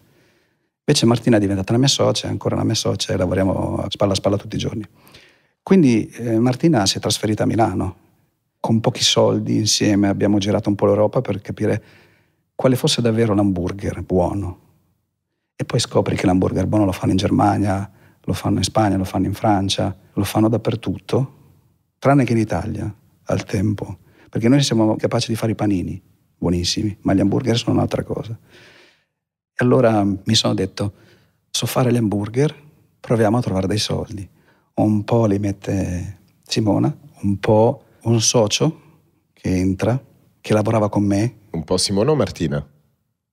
Invece Martina è diventata la mia socia, è ancora la mia socia e lavoriamo spalla a spalla tutti i giorni. Quindi eh, Martina si è trasferita a Milano, con pochi soldi insieme abbiamo girato un po' l'Europa per capire quale fosse davvero l'hamburger buono. E poi scopri che l'hamburger buono lo fanno in Germania, lo fanno in Spagna, lo fanno in Francia, lo fanno dappertutto, tranne che in Italia, al tempo. Perché noi siamo capaci di fare i panini, buonissimi, ma gli hamburger sono un'altra cosa. E allora mi sono detto, so fare l'hamburger, proviamo a trovare dei soldi. Un po' li mette Simona, un po' un socio che entra, che lavorava con me. Un po' Simona o Martina?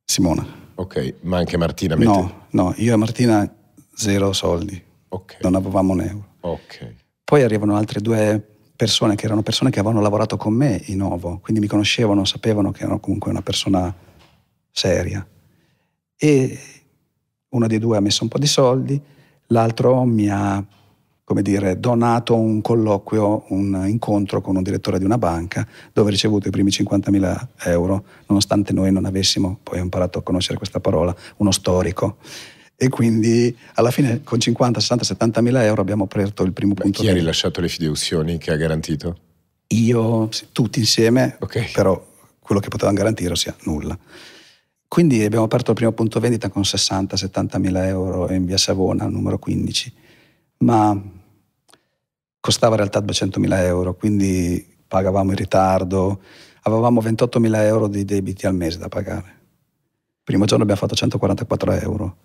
Simona. Ok, ma anche Martina mette... No, no, io e Martina zero soldi. Okay. Non avevamo un euro. Ok. Poi arrivano altre due persone che erano persone che avevano lavorato con me in Ovo, quindi mi conoscevano, sapevano che ero comunque una persona seria e uno dei due ha messo un po' di soldi, l'altro mi ha come dire, donato un colloquio, un incontro con un direttore di una banca dove ho ricevuto i primi 50.000 euro, nonostante noi non avessimo, poi ho imparato a conoscere questa parola, uno storico. E quindi alla fine con 50, 60, 70 mila euro abbiamo aperto il primo Ma punto. Chi del... ha rilasciato le fideuzioni che ha garantito? Io, tutti insieme, okay. però quello che potevano garantire, ossia nulla. Quindi abbiamo aperto il primo punto vendita con 60-70 mila euro in via Savona, numero 15, ma costava in realtà 200 mila euro, quindi pagavamo in ritardo, avevamo 28 mila euro di debiti al mese da pagare. Il primo giorno abbiamo fatto 144 euro,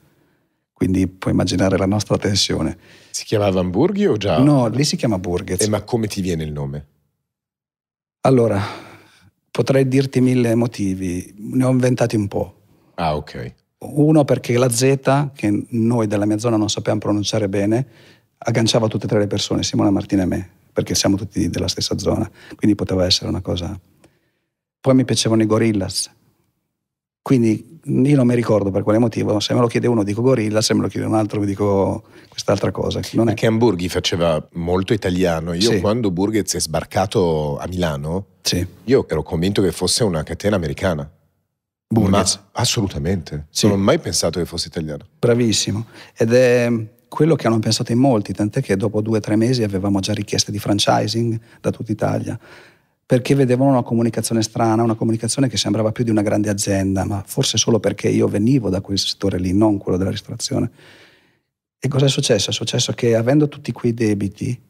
quindi puoi immaginare la nostra tensione. Si chiamava Hamburghi o già? No, lì si chiama Burghez. E ma come ti viene il nome? Allora, potrei dirti mille motivi, ne ho inventati un po' Ah, ok. Uno perché la Z, che noi della mia zona non sappiamo pronunciare bene, agganciava tutte e tre le persone, Simona, Martina e me, perché siamo tutti della stessa zona, quindi poteva essere una cosa... Poi mi piacevano i gorillas. quindi io non mi ricordo per quale motivo, se me lo chiede uno dico gorilla, se me lo chiede un altro dico quest'altra cosa. Non Perché Hamburghi faceva molto italiano. Io sì. quando Burghez è sbarcato a Milano, sì. io ero convinto che fosse una catena americana. Burgess. Ma assolutamente, sì. non ho mai pensato che fosse italiano. Bravissimo, ed è quello che hanno pensato in molti, tant'è che dopo due o tre mesi avevamo già richieste di franchising da tutta Italia, perché vedevano una comunicazione strana, una comunicazione che sembrava più di una grande azienda, ma forse solo perché io venivo da quel settore lì, non quello della ristorazione. E cosa è successo? È successo che avendo tutti quei debiti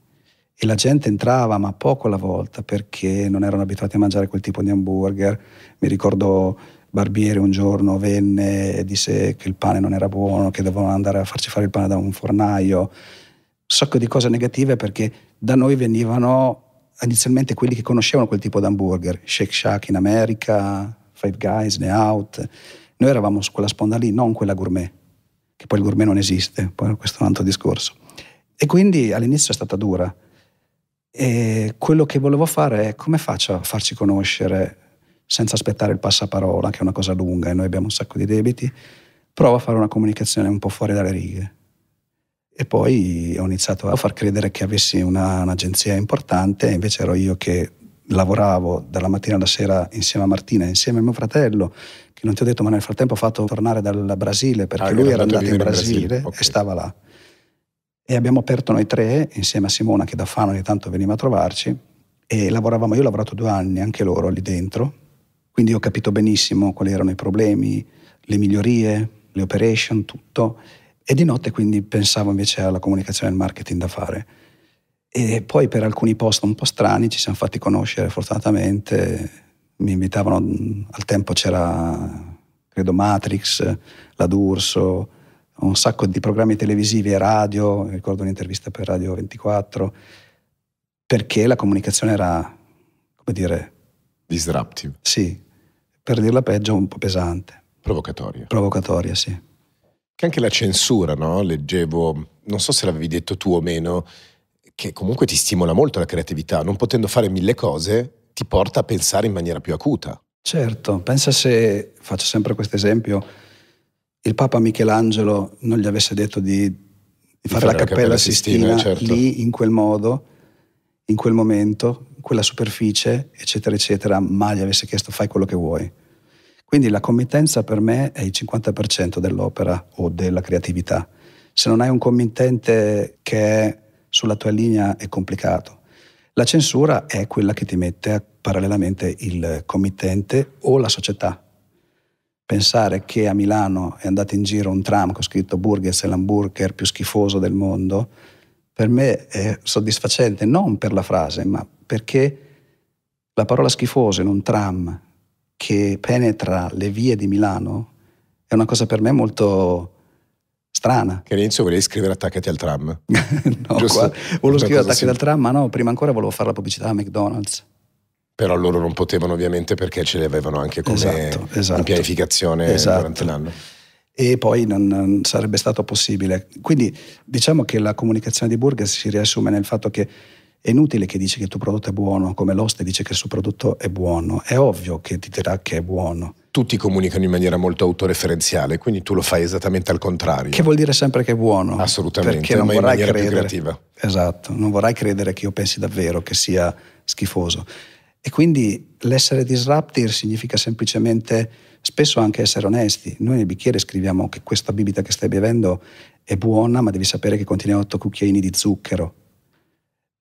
e la gente entrava ma poco alla volta perché non erano abituati a mangiare quel tipo di hamburger, mi ricordo barbiere un giorno venne e disse che il pane non era buono, che dovevano andare a farci fare il pane da un fornaio, un sacco di cose negative perché da noi venivano inizialmente quelli che conoscevano quel tipo di hamburger, Shake Shack in America, Five Guys, Ne Out, noi eravamo su quella sponda lì, non quella gourmet, che poi il gourmet non esiste, poi questo è un altro discorso. E quindi all'inizio è stata dura. E quello che volevo fare è come faccio a farci conoscere senza aspettare il passaparola, che è una cosa lunga e noi abbiamo un sacco di debiti, prova a fare una comunicazione un po' fuori dalle righe. E poi ho iniziato a far credere che avessi una, un'agenzia importante, invece ero io che lavoravo dalla mattina alla sera insieme a Martina insieme a mio fratello, che non ti ho detto, ma nel frattempo ho fatto tornare dal Brasile perché ah, lui era andato in Brasile, in Brasile okay. e stava là. E abbiamo aperto noi tre, insieme a Simona che da Fano ogni tanto veniva a trovarci, e lavoravamo, io ho lavorato due anni anche loro lì dentro, quindi ho capito benissimo quali erano i problemi, le migliorie, le operation, tutto. E di notte quindi pensavo invece alla comunicazione e al marketing da fare. E poi per alcuni post un po' strani ci siamo fatti conoscere fortunatamente. Mi invitavano, al tempo c'era credo Matrix, la D'Urso, un sacco di programmi televisivi e radio, ricordo un'intervista per Radio 24, perché la comunicazione era, come dire... Disruptive. Sì, per dirla peggio, un po' pesante. Provocatoria. Provocatoria, sì. Che anche la censura, no? Leggevo, non so se l'avevi detto tu o meno, che comunque ti stimola molto la creatività. Non potendo fare mille cose, ti porta a pensare in maniera più acuta. Certo, pensa se, faccio sempre questo esempio, il Papa Michelangelo non gli avesse detto di, di, fare, fare, la, la cappella, cappella Sistina, Sistina certo. lì, in quel modo, in quel momento, quella superficie, eccetera, eccetera, ma gli avesse chiesto fai quello che vuoi. Quindi la committenza per me è il 50% dell'opera o della creatività. Se non hai un committente che è sulla tua linea è complicato. La censura è quella che ti mette parallelamente il committente o la società. Pensare che a Milano è andato in giro un tram con scritto Burgers e l'hamburger più schifoso del mondo per me è soddisfacente non per la frase, ma perché la parola schifoso in un tram che penetra le vie di Milano è una cosa per me molto strana. Che all'inizio volevi scrivere attaccati al tram. no, Giusto? volevo scrivere attaccati al tram, ma no, prima ancora volevo fare la pubblicità a McDonald's. Però loro non potevano ovviamente perché ce li avevano anche come esatto, esatto. pianificazione esatto. durante l'anno e poi non, non, sarebbe stato possibile. Quindi diciamo che la comunicazione di Burger si riassume nel fatto che è inutile che dici che il tuo prodotto è buono, come l'oste dice che il suo prodotto è buono, è ovvio che ti dirà che è buono. Tutti comunicano in maniera molto autoreferenziale, quindi tu lo fai esattamente al contrario. Che vuol dire sempre che è buono. Assolutamente, perché non ma vorrai in maniera credere, più creativa. Esatto, non vorrai credere che io pensi davvero che sia schifoso. E quindi l'essere disruptive significa semplicemente spesso anche essere onesti. Noi nel bicchiere scriviamo che questa bibita che stai bevendo è buona, ma devi sapere che contiene 8 cucchiaini di zucchero.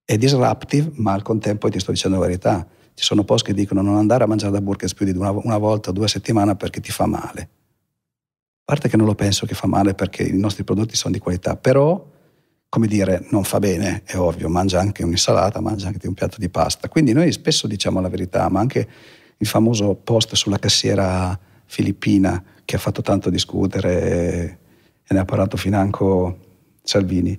È disruptive, ma al contempo ti sto dicendo la verità. Ci sono post che dicono non andare a mangiare da Burkes più di una, una volta o due a settimana perché ti fa male. A parte che non lo penso che fa male perché i nostri prodotti sono di qualità, però come dire, non fa bene, è ovvio, mangia anche un'insalata, mangia anche un piatto di pasta. Quindi noi spesso diciamo la verità, ma anche il famoso post sulla cassiera filippina che ha fatto tanto discutere e ne ha parlato financo Salvini.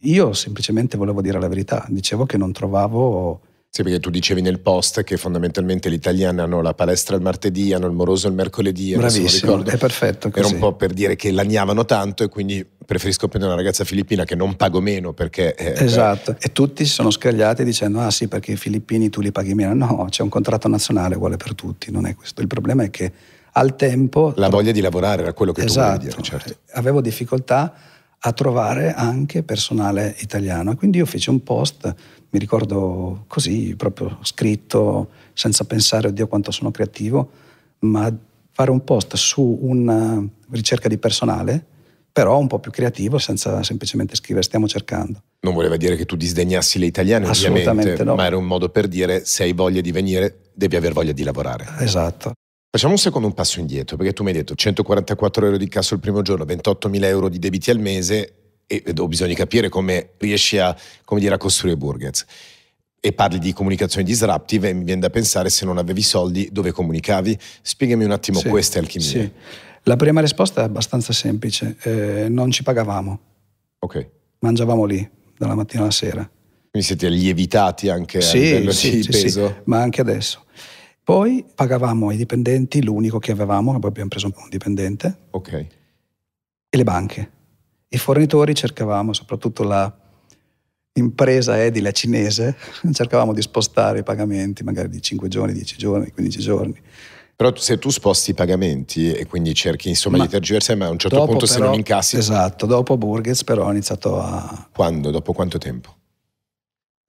Io semplicemente volevo dire la verità, dicevo che non trovavo... Sì, perché tu dicevi nel post che fondamentalmente gli italiani hanno la palestra il martedì, hanno il moroso il mercoledì. Bravissimo, è perfetto così. Era un po' per dire che lagnavano tanto e quindi preferisco prendere una ragazza filippina che non pago meno perché... Eh, esatto, e tutti si sono scagliati dicendo ah sì perché i filippini tu li paghi meno. No, c'è un contratto nazionale uguale per tutti, non è questo. Il problema è che al tempo... La voglia di lavorare era quello che esatto, tu volevi esatto. dire, certo. Avevo difficoltà a trovare anche personale italiano. Quindi io feci un post, mi ricordo così, proprio scritto, senza pensare, oddio quanto sono creativo, ma fare un post su una ricerca di personale, però un po' più creativo, senza semplicemente scrivere stiamo cercando. Non voleva dire che tu disdegnassi le italiane, ovviamente, no. ma era un modo per dire se hai voglia di venire devi aver voglia di lavorare. Esatto. Facciamo un secondo un passo indietro, perché tu mi hai detto 144 euro di cassa il primo giorno, 28 mila euro di debiti al mese e, e bisogna capire come riesci a, come dire, a costruire Burgers. E parli di comunicazione disruptive e mi viene da pensare se non avevi soldi dove comunicavi. Spiegami un attimo sì, questa alchimia. Sì. La prima risposta è abbastanza semplice, eh, non ci pagavamo. Ok. Mangiavamo lì, dalla mattina alla sera. Quindi siete lievitati anche sì, a livello sì, di sì, peso? Sì, ma anche adesso. Poi pagavamo i dipendenti l'unico che avevamo, poi abbiamo preso un dipendente. Ok. E le banche. I fornitori cercavamo, soprattutto la impresa edile cinese, cercavamo di spostare i pagamenti magari di 5 giorni, 10 giorni, 15 giorni. Però se tu sposti i pagamenti e quindi cerchi insomma ma di tergiversare, ma a un certo punto però, se non incassi... Esatto, dopo Burgess però ho iniziato a... Quando? Dopo quanto tempo?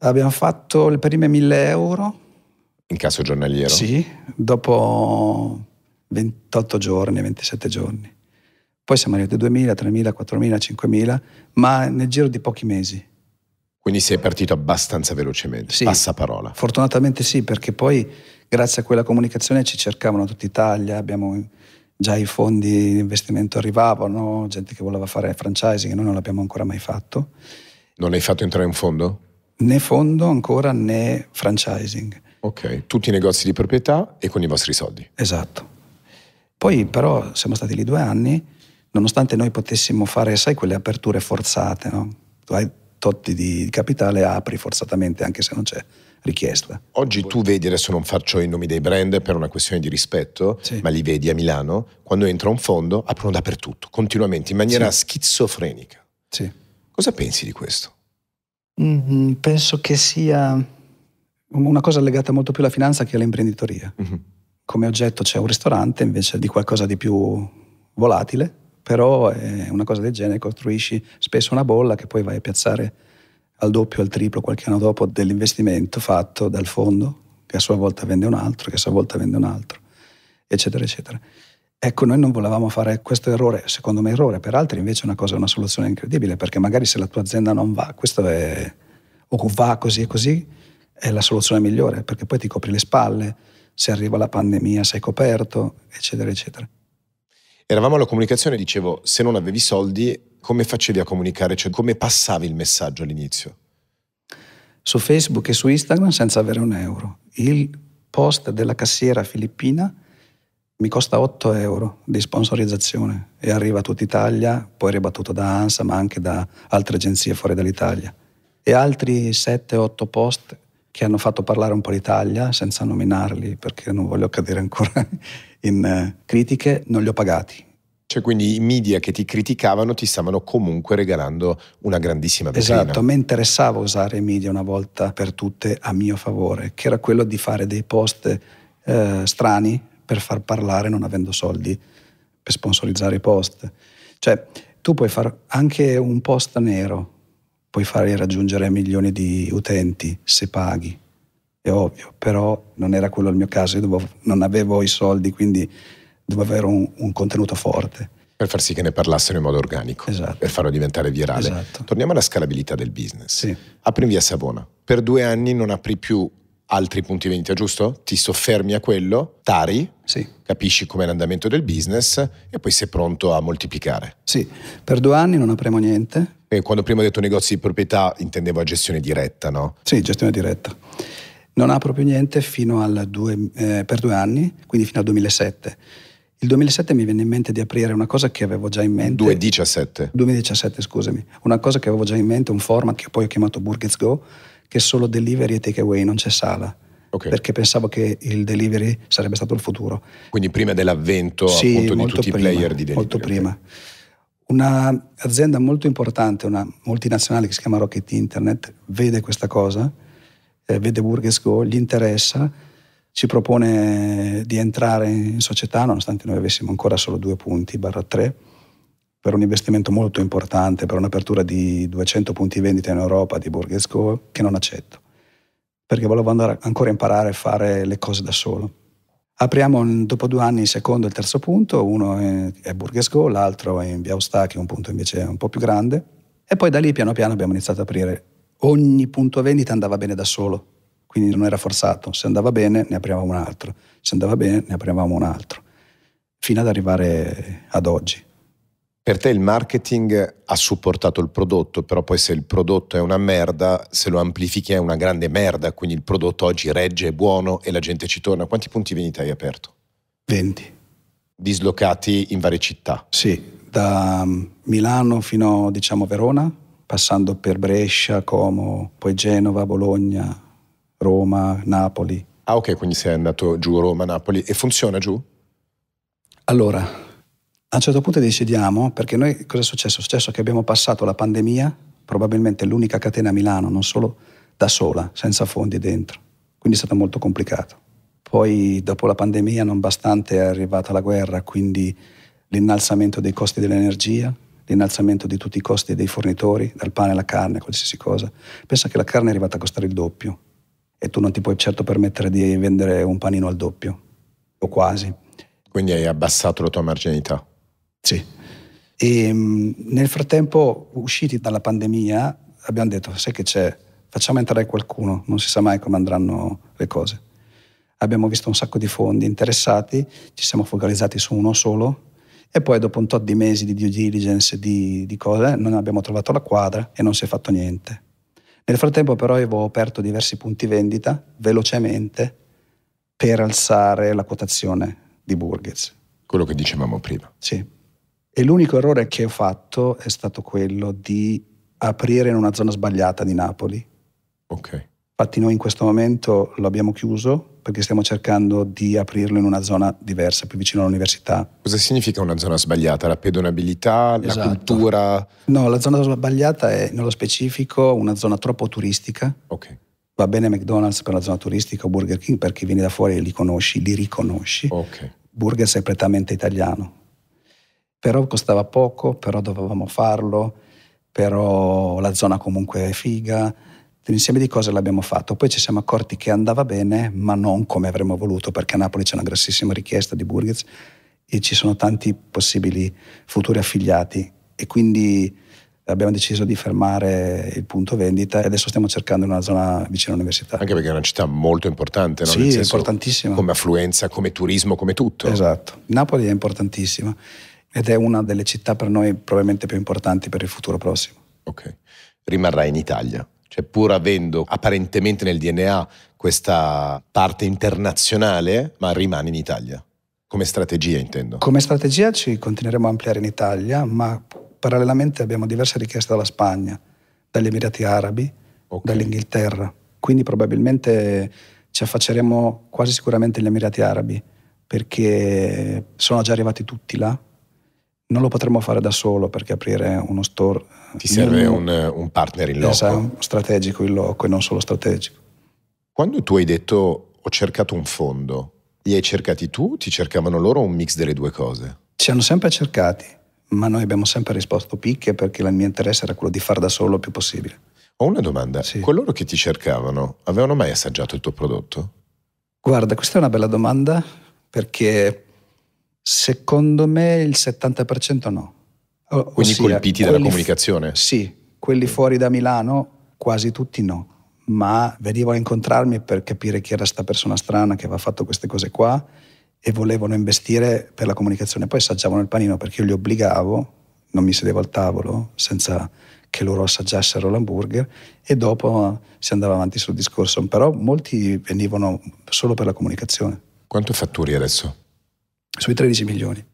Abbiamo fatto le prime 1000 euro Incasso giornaliero? Sì, dopo 28 giorni, 27 giorni. Poi siamo arrivati a 2.000, 3.000, 4.000, 5.000, ma nel giro di pochi mesi. Quindi sei partito abbastanza velocemente, sì, passa parola. Fortunatamente sì, perché poi grazie a quella comunicazione ci cercavano tutta Italia, abbiamo già i fondi di investimento arrivavano, gente che voleva fare franchising, noi non l'abbiamo ancora mai fatto. Non hai fatto entrare un fondo? Né fondo ancora né franchising. Ok, tutti i negozi di proprietà e con i vostri soldi. Esatto. Poi però siamo stati lì due anni, nonostante noi potessimo fare, sai, quelle aperture forzate, no? Tu hai totti di capitale, apri forzatamente anche se non c'è richiesta. Oggi tu vedi, adesso non faccio i nomi dei brand per una questione di rispetto, sì. ma li vedi a Milano, quando entra un fondo aprono dappertutto, continuamente, in maniera sì. schizofrenica. Sì. Cosa pensi di questo? Mm, penso che sia una cosa legata molto più alla finanza che all'imprenditoria. Mm-hmm. Come oggetto c'è un ristorante invece di qualcosa di più volatile, però è una cosa del genere, costruisci spesso una bolla che poi vai a piazzare al doppio, al triplo qualche anno dopo dell'investimento fatto dal fondo, che a sua volta vende un altro, che a sua volta vende un altro, eccetera, eccetera. Ecco, noi non volevamo fare questo errore, secondo me errore, per altri invece è una cosa, una soluzione incredibile, perché magari se la tua azienda non va, questo è, o va così e così, è la soluzione migliore, perché poi ti copri le spalle, se arriva la pandemia sei coperto, eccetera, eccetera. Eravamo alla comunicazione, dicevo, se non avevi soldi, come facevi a comunicare? Cioè, come passavi il messaggio all'inizio? Su Facebook e su Instagram senza avere un euro. Il post della cassiera filippina mi costa 8 euro di sponsorizzazione e arriva a tutta Italia, poi ribattuto da ANSA, ma anche da altre agenzie fuori dall'Italia. E altri 7-8 post che hanno fatto parlare un po' l'Italia, senza nominarli perché non voglio cadere ancora in eh, critiche, non li ho pagati. Cioè quindi i media che ti criticavano ti stavano comunque regalando una grandissima vetrina. Esatto, a me interessava usare i media una volta per tutte a mio favore, che era quello di fare dei post eh, strani per far parlare non avendo soldi per sponsorizzare i post. Cioè tu puoi fare anche un post nero puoi fare raggiungere milioni di utenti se paghi, è ovvio, però non era quello il mio caso, io dovevo, non avevo i soldi, quindi dovevo avere un, un, contenuto forte. Per far sì che ne parlassero in modo organico, esatto. per farlo diventare virale. Esatto. Torniamo alla scalabilità del business. Sì. Apri in via Savona, per due anni non apri più altri punti vendita, giusto? Ti soffermi a quello, tari, sì. capisci com'è l'andamento del business e poi sei pronto a moltiplicare. Sì, per due anni non apriamo niente. E quando prima ho detto negozi di proprietà intendevo a gestione diretta, no? Sì, gestione diretta. Non apro più niente fino due, eh, per due anni, quindi fino al 2007. Il 2007 mi venne in mente di aprire una cosa che avevo già in mente. 2017. 2017, scusami. Una cosa che avevo già in mente, un format che poi ho chiamato Burgets Go, che solo delivery e takeaway, non c'è sala. Okay. perché pensavo che il delivery sarebbe stato il futuro. Quindi prima dell'avvento sì, appunto di tutti prima, i player di delivery. Molto prima. Un'azienda molto importante, una multinazionale che si chiama Rocket Internet, vede questa cosa, eh, vede Burgess Go, gli interessa, ci propone di entrare in società, nonostante noi avessimo ancora solo due punti, barra tre, per un investimento molto importante, per un'apertura di 200 punti vendita in Europa di Burgesco, che non accetto, perché volevo andare ancora a imparare a fare le cose da solo. Apriamo dopo due anni il secondo e il terzo punto, uno è Burgesco, l'altro è in Via Ostacchi, un punto invece un po' più grande, e poi da lì piano piano abbiamo iniziato ad aprire. Ogni punto vendita andava bene da solo, quindi non era forzato, se andava bene ne aprivamo un altro, se andava bene ne aprivamo un altro, fino ad arrivare ad oggi per te il marketing ha supportato il prodotto, però poi se il prodotto è una merda, se lo amplifichi è una grande merda, quindi il prodotto oggi regge, è buono e la gente ci torna. Quanti punti vendita hai aperto? 20. Dislocati in varie città? Sì, da mm, Milano fino diciamo Verona, passando per Brescia, Como, poi Genova, Bologna, Roma, Napoli. Ah ok, quindi sei andato giù Roma, Napoli e funziona giù? Allora, a un certo punto decidiamo, perché noi cosa è successo? È successo che abbiamo passato la pandemia, probabilmente l'unica catena a Milano, non solo da sola, senza fondi dentro, quindi è stato molto complicato. Poi dopo la pandemia non bastante è arrivata la guerra, quindi l'innalzamento dei costi dell'energia, l'innalzamento di tutti i costi dei fornitori, dal pane alla carne, qualsiasi cosa. Pensa che la carne è arrivata a costare il doppio e tu non ti puoi certo permettere di vendere un panino al doppio, o quasi. Quindi hai abbassato la tua marginalità? Sì. E mm, nel frattempo, usciti dalla pandemia, abbiamo detto, sai che c'è, facciamo entrare qualcuno, non si sa mai come andranno le cose. Abbiamo visto un sacco di fondi interessati, ci siamo focalizzati su uno solo e poi dopo un tot di mesi di due diligence, di, di cose, non abbiamo trovato la quadra e non si è fatto niente. Nel frattempo però avevo aperto diversi punti vendita velocemente per alzare la quotazione di Burgess. Quello che dicevamo prima. Sì. E l'unico errore che ho fatto è stato quello di aprire in una zona sbagliata di Napoli. Ok. Infatti noi in questo momento lo abbiamo chiuso perché stiamo cercando di aprirlo in una zona diversa, più vicino all'università. Cosa significa una zona sbagliata? La pedonabilità, esatto. la cultura? No, la zona sbagliata è nello specifico una zona troppo turistica. Ok. Va bene McDonald's per la zona turistica o Burger King perché vieni da fuori e li conosci, li riconosci. Ok. Burger è prettamente italiano, però costava poco, però dovevamo farlo, però la zona comunque è figa. Un insieme di cose l'abbiamo fatto, poi ci siamo accorti che andava bene, ma non come avremmo voluto, perché a Napoli c'è una grossissima richiesta di Burgers e ci sono tanti possibili futuri affiliati e quindi abbiamo deciso di fermare il punto vendita e adesso stiamo cercando una zona vicino all'università. Anche perché è una città molto importante, no? Sì, è importantissima. Come affluenza, come turismo, come tutto. Esatto, Napoli è importantissima ed è una delle città per noi probabilmente più importanti per il futuro prossimo. Ok, rimarrà in Italia. Cioè, pur avendo apparentemente nel DNA questa parte internazionale, ma rimane in Italia. Come strategia intendo. Come strategia ci continueremo a ampliare in Italia, ma parallelamente abbiamo diverse richieste dalla Spagna, dagli Emirati Arabi, okay. dall'Inghilterra. Quindi probabilmente ci affacceremo quasi sicuramente agli Emirati Arabi, perché sono già arrivati tutti là, non lo potremmo fare da solo perché aprire uno store... Eh, ti serve un, eh, un, partner in loco. Esatto, strategico in loco e non solo strategico. Quando tu hai detto ho cercato un fondo, li hai cercati tu? Ti cercavano loro un mix delle due cose? Ci hanno sempre cercati, ma noi abbiamo sempre risposto picche perché il mio interesse era quello di far da solo il più possibile. Ho una domanda. Sì. Coloro che ti cercavano avevano mai assaggiato il tuo prodotto? Guarda, questa è una bella domanda perché Secondo me il 70% no. Quindi ossia, colpiti dalla comunicazione? sì, quelli fuori da Milano quasi tutti no, ma venivo a incontrarmi per capire chi era questa persona strana che aveva fatto queste cose qua e volevano investire per la comunicazione. Poi assaggiavano il panino perché io li obbligavo, non mi sedevo al tavolo senza che loro assaggiassero l'hamburger e dopo si andava avanti sul discorso, però molti venivano solo per la comunicazione. Quanto fatturi adesso? sui 13 milioni.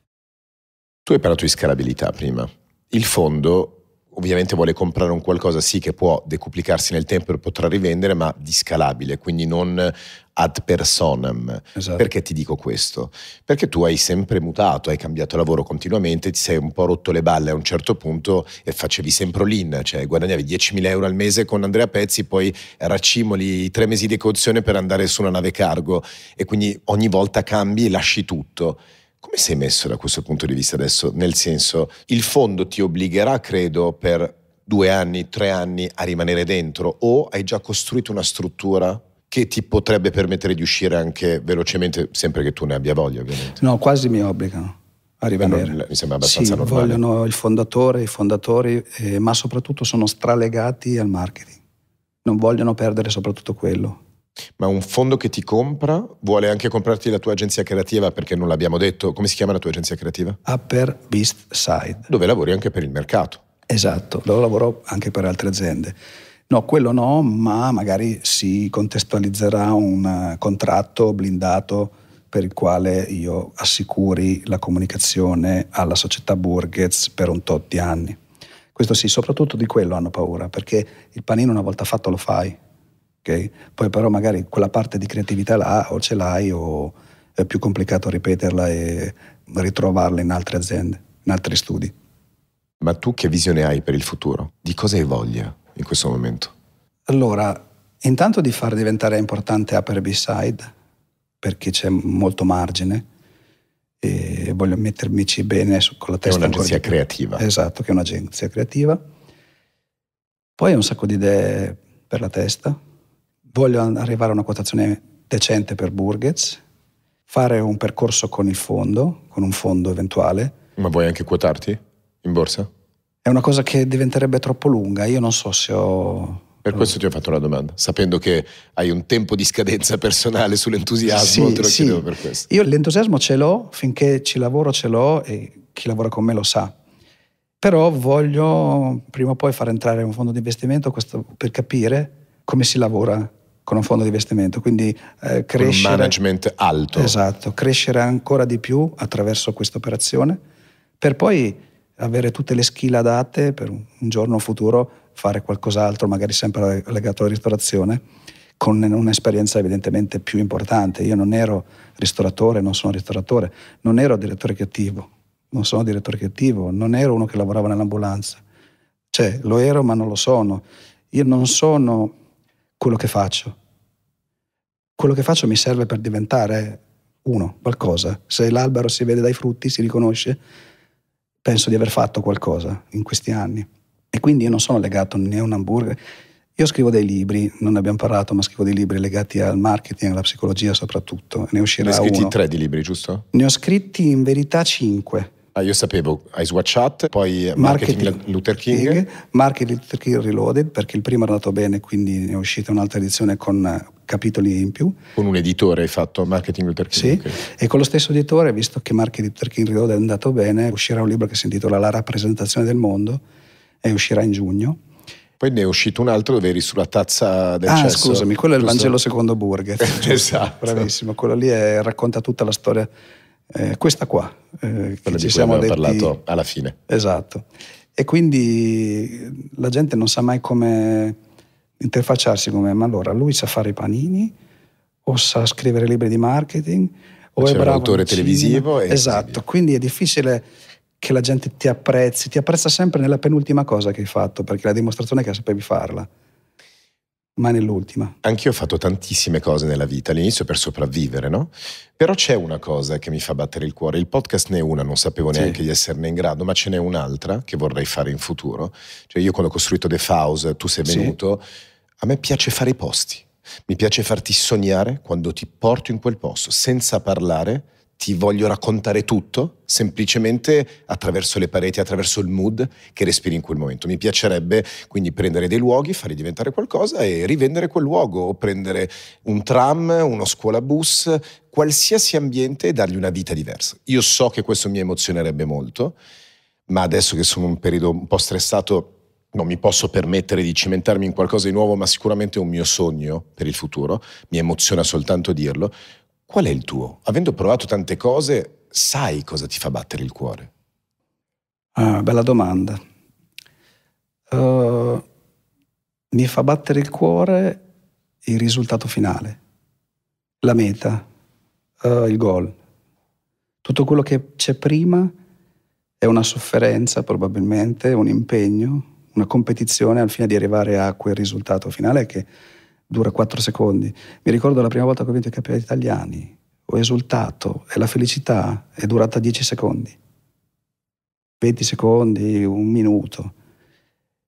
Tu hai parlato di scalabilità prima. Il fondo ovviamente vuole comprare un qualcosa sì che può decuplicarsi nel tempo e potrà rivendere, ma di scalabile, quindi non ad personam. Esatto. Perché ti dico questo? Perché tu hai sempre mutato, hai cambiato lavoro continuamente, ti sei un po' rotto le balle a un certo punto e facevi sempre l'in, cioè guadagnavi 10.000 euro al mese con Andrea Pezzi, poi raccimoli tre mesi di cauzione per andare su una nave cargo e quindi ogni volta cambi e lasci tutto. Come sei messo da questo punto di vista adesso? Nel senso, il fondo ti obbligherà, credo, per due anni, tre anni a rimanere dentro o hai già costruito una struttura che ti potrebbe permettere di uscire anche velocemente, sempre che tu ne abbia voglia, ovviamente? No, quasi mi obbligano a eh, rimanere. mi sembra abbastanza sì, normale. vogliono il fondatore, i fondatori, eh, ma soprattutto sono stralegati al marketing. Non vogliono perdere soprattutto quello ma un fondo che ti compra vuole anche comprarti la tua agenzia creativa perché non l'abbiamo detto. Come si chiama la tua agenzia creativa? Upper Beast Side. Dove lavori anche per il mercato. Esatto, dove lavoro anche per altre aziende. No, quello no, ma magari si contestualizzerà un eh, contratto blindato per il quale io assicuri la comunicazione alla società Burgess per un tot di anni. Questo sì, soprattutto di quello hanno paura, perché il panino una volta fatto lo fai, Okay? Poi però magari quella parte di creatività là o ce l'hai o è più complicato ripeterla e ritrovarla in altre aziende, in altri studi. Ma tu che visione hai per il futuro? Di cosa hai voglia in questo momento? Allora, intanto di far diventare importante Upper B-Side, perché c'è molto margine e voglio mettermici bene con la testa. Che È un'agenzia creativa. Esatto, che è un'agenzia creativa. Poi ho un sacco di idee per la testa, voglio arrivare a una quotazione decente per Burgets, fare un percorso con il fondo, con un fondo eventuale. Ma vuoi anche quotarti in borsa? È una cosa che diventerebbe troppo lunga, io non so se ho... Per questo ti ho fatto la domanda, sapendo che hai un tempo di scadenza personale sull'entusiasmo, sì, te lo sì. chiedevo per questo. Io l'entusiasmo ce l'ho, finché ci lavoro ce l'ho e chi lavora con me lo sa. Però voglio prima o poi far entrare un fondo di investimento per capire come si lavora con un fondo di investimento, quindi eh, crescere... Un management alto. Esatto, crescere ancora di più attraverso questa operazione per poi avere tutte le skill adatte per un giorno futuro fare qualcos'altro, magari sempre legato alla ristorazione, con un'esperienza evidentemente più importante. Io non ero ristoratore, non sono ristoratore, non ero direttore creativo, non sono direttore creativo, non ero uno che lavorava nell'ambulanza. Cioè, lo ero ma non lo sono. Io non sono quello che faccio, quello che faccio mi serve per diventare uno, qualcosa. Se l'albero si vede dai frutti, si riconosce, penso di aver fatto qualcosa in questi anni. E quindi io non sono legato né a un hamburger. Io scrivo dei libri, non ne abbiamo parlato, ma scrivo dei libri legati al marketing, alla psicologia soprattutto. Ne uscirà ne ho scritti tre di libri, giusto? Ne ho scritti in verità cinque. Ah, io sapevo Ice Watch Chat, poi Marketing, Marketing Luther King. King. Marketing Luther King Reloaded, perché il primo è andato bene, quindi è uscita un'altra edizione con eh, capitoli in più. Con un editore hai fatto Marketing Luther King. Sì, okay. e con lo stesso editore, visto che Marketing Luther King Reloaded è andato bene, uscirà un libro che si intitola La rappresentazione del mondo e uscirà in giugno. Poi ne è uscito un altro dove eri sulla tazza del ah, cesso. scusami, quello è il Vangelo secondo Burger. esatto. Bravissimo, quello lì è, racconta tutta la storia eh, questa qua. Eh, Quella ci siamo detti... parlato alla fine. Esatto. E quindi la gente non sa mai come interfacciarsi con me, ma allora lui sa fare i panini o sa scrivere libri di marketing o C'è è bravo un autore televisivo. esatto, quindi è difficile che la gente ti apprezzi, ti apprezza sempre nella penultima cosa che hai fatto, perché la dimostrazione è che sapevi farla mai nell'ultima. Anch'io ho fatto tantissime cose nella vita all'inizio per sopravvivere, no? Però c'è una cosa che mi fa battere il cuore. Il podcast ne è una, non sapevo neanche sì. di esserne in grado, ma ce n'è un'altra che vorrei fare in futuro. Cioè io quando ho costruito The House, tu sei venuto, sì. a me piace fare i posti. Mi piace farti sognare quando ti porto in quel posto, senza parlare, ti voglio raccontare tutto, semplicemente attraverso le pareti, attraverso il mood che respiri in quel momento. Mi piacerebbe quindi prendere dei luoghi, farli diventare qualcosa e rivendere quel luogo, o prendere un tram, uno scuolabus, qualsiasi ambiente e dargli una vita diversa. Io so che questo mi emozionerebbe molto, ma adesso che sono in un periodo un po' stressato non mi posso permettere di cimentarmi in qualcosa di nuovo, ma sicuramente è un mio sogno per il futuro, mi emoziona soltanto dirlo, Qual è il tuo? Avendo provato tante cose, sai cosa ti fa battere il cuore? Ah, bella domanda. Uh, mi fa battere il cuore il risultato finale, la meta, uh, il gol. Tutto quello che c'è prima è una sofferenza probabilmente, un impegno, una competizione al fine di arrivare a quel risultato finale che dura 4 secondi. Mi ricordo la prima volta che ho vinto i campionati italiani, ho esultato e la felicità è durata 10 secondi, 20 secondi, un minuto.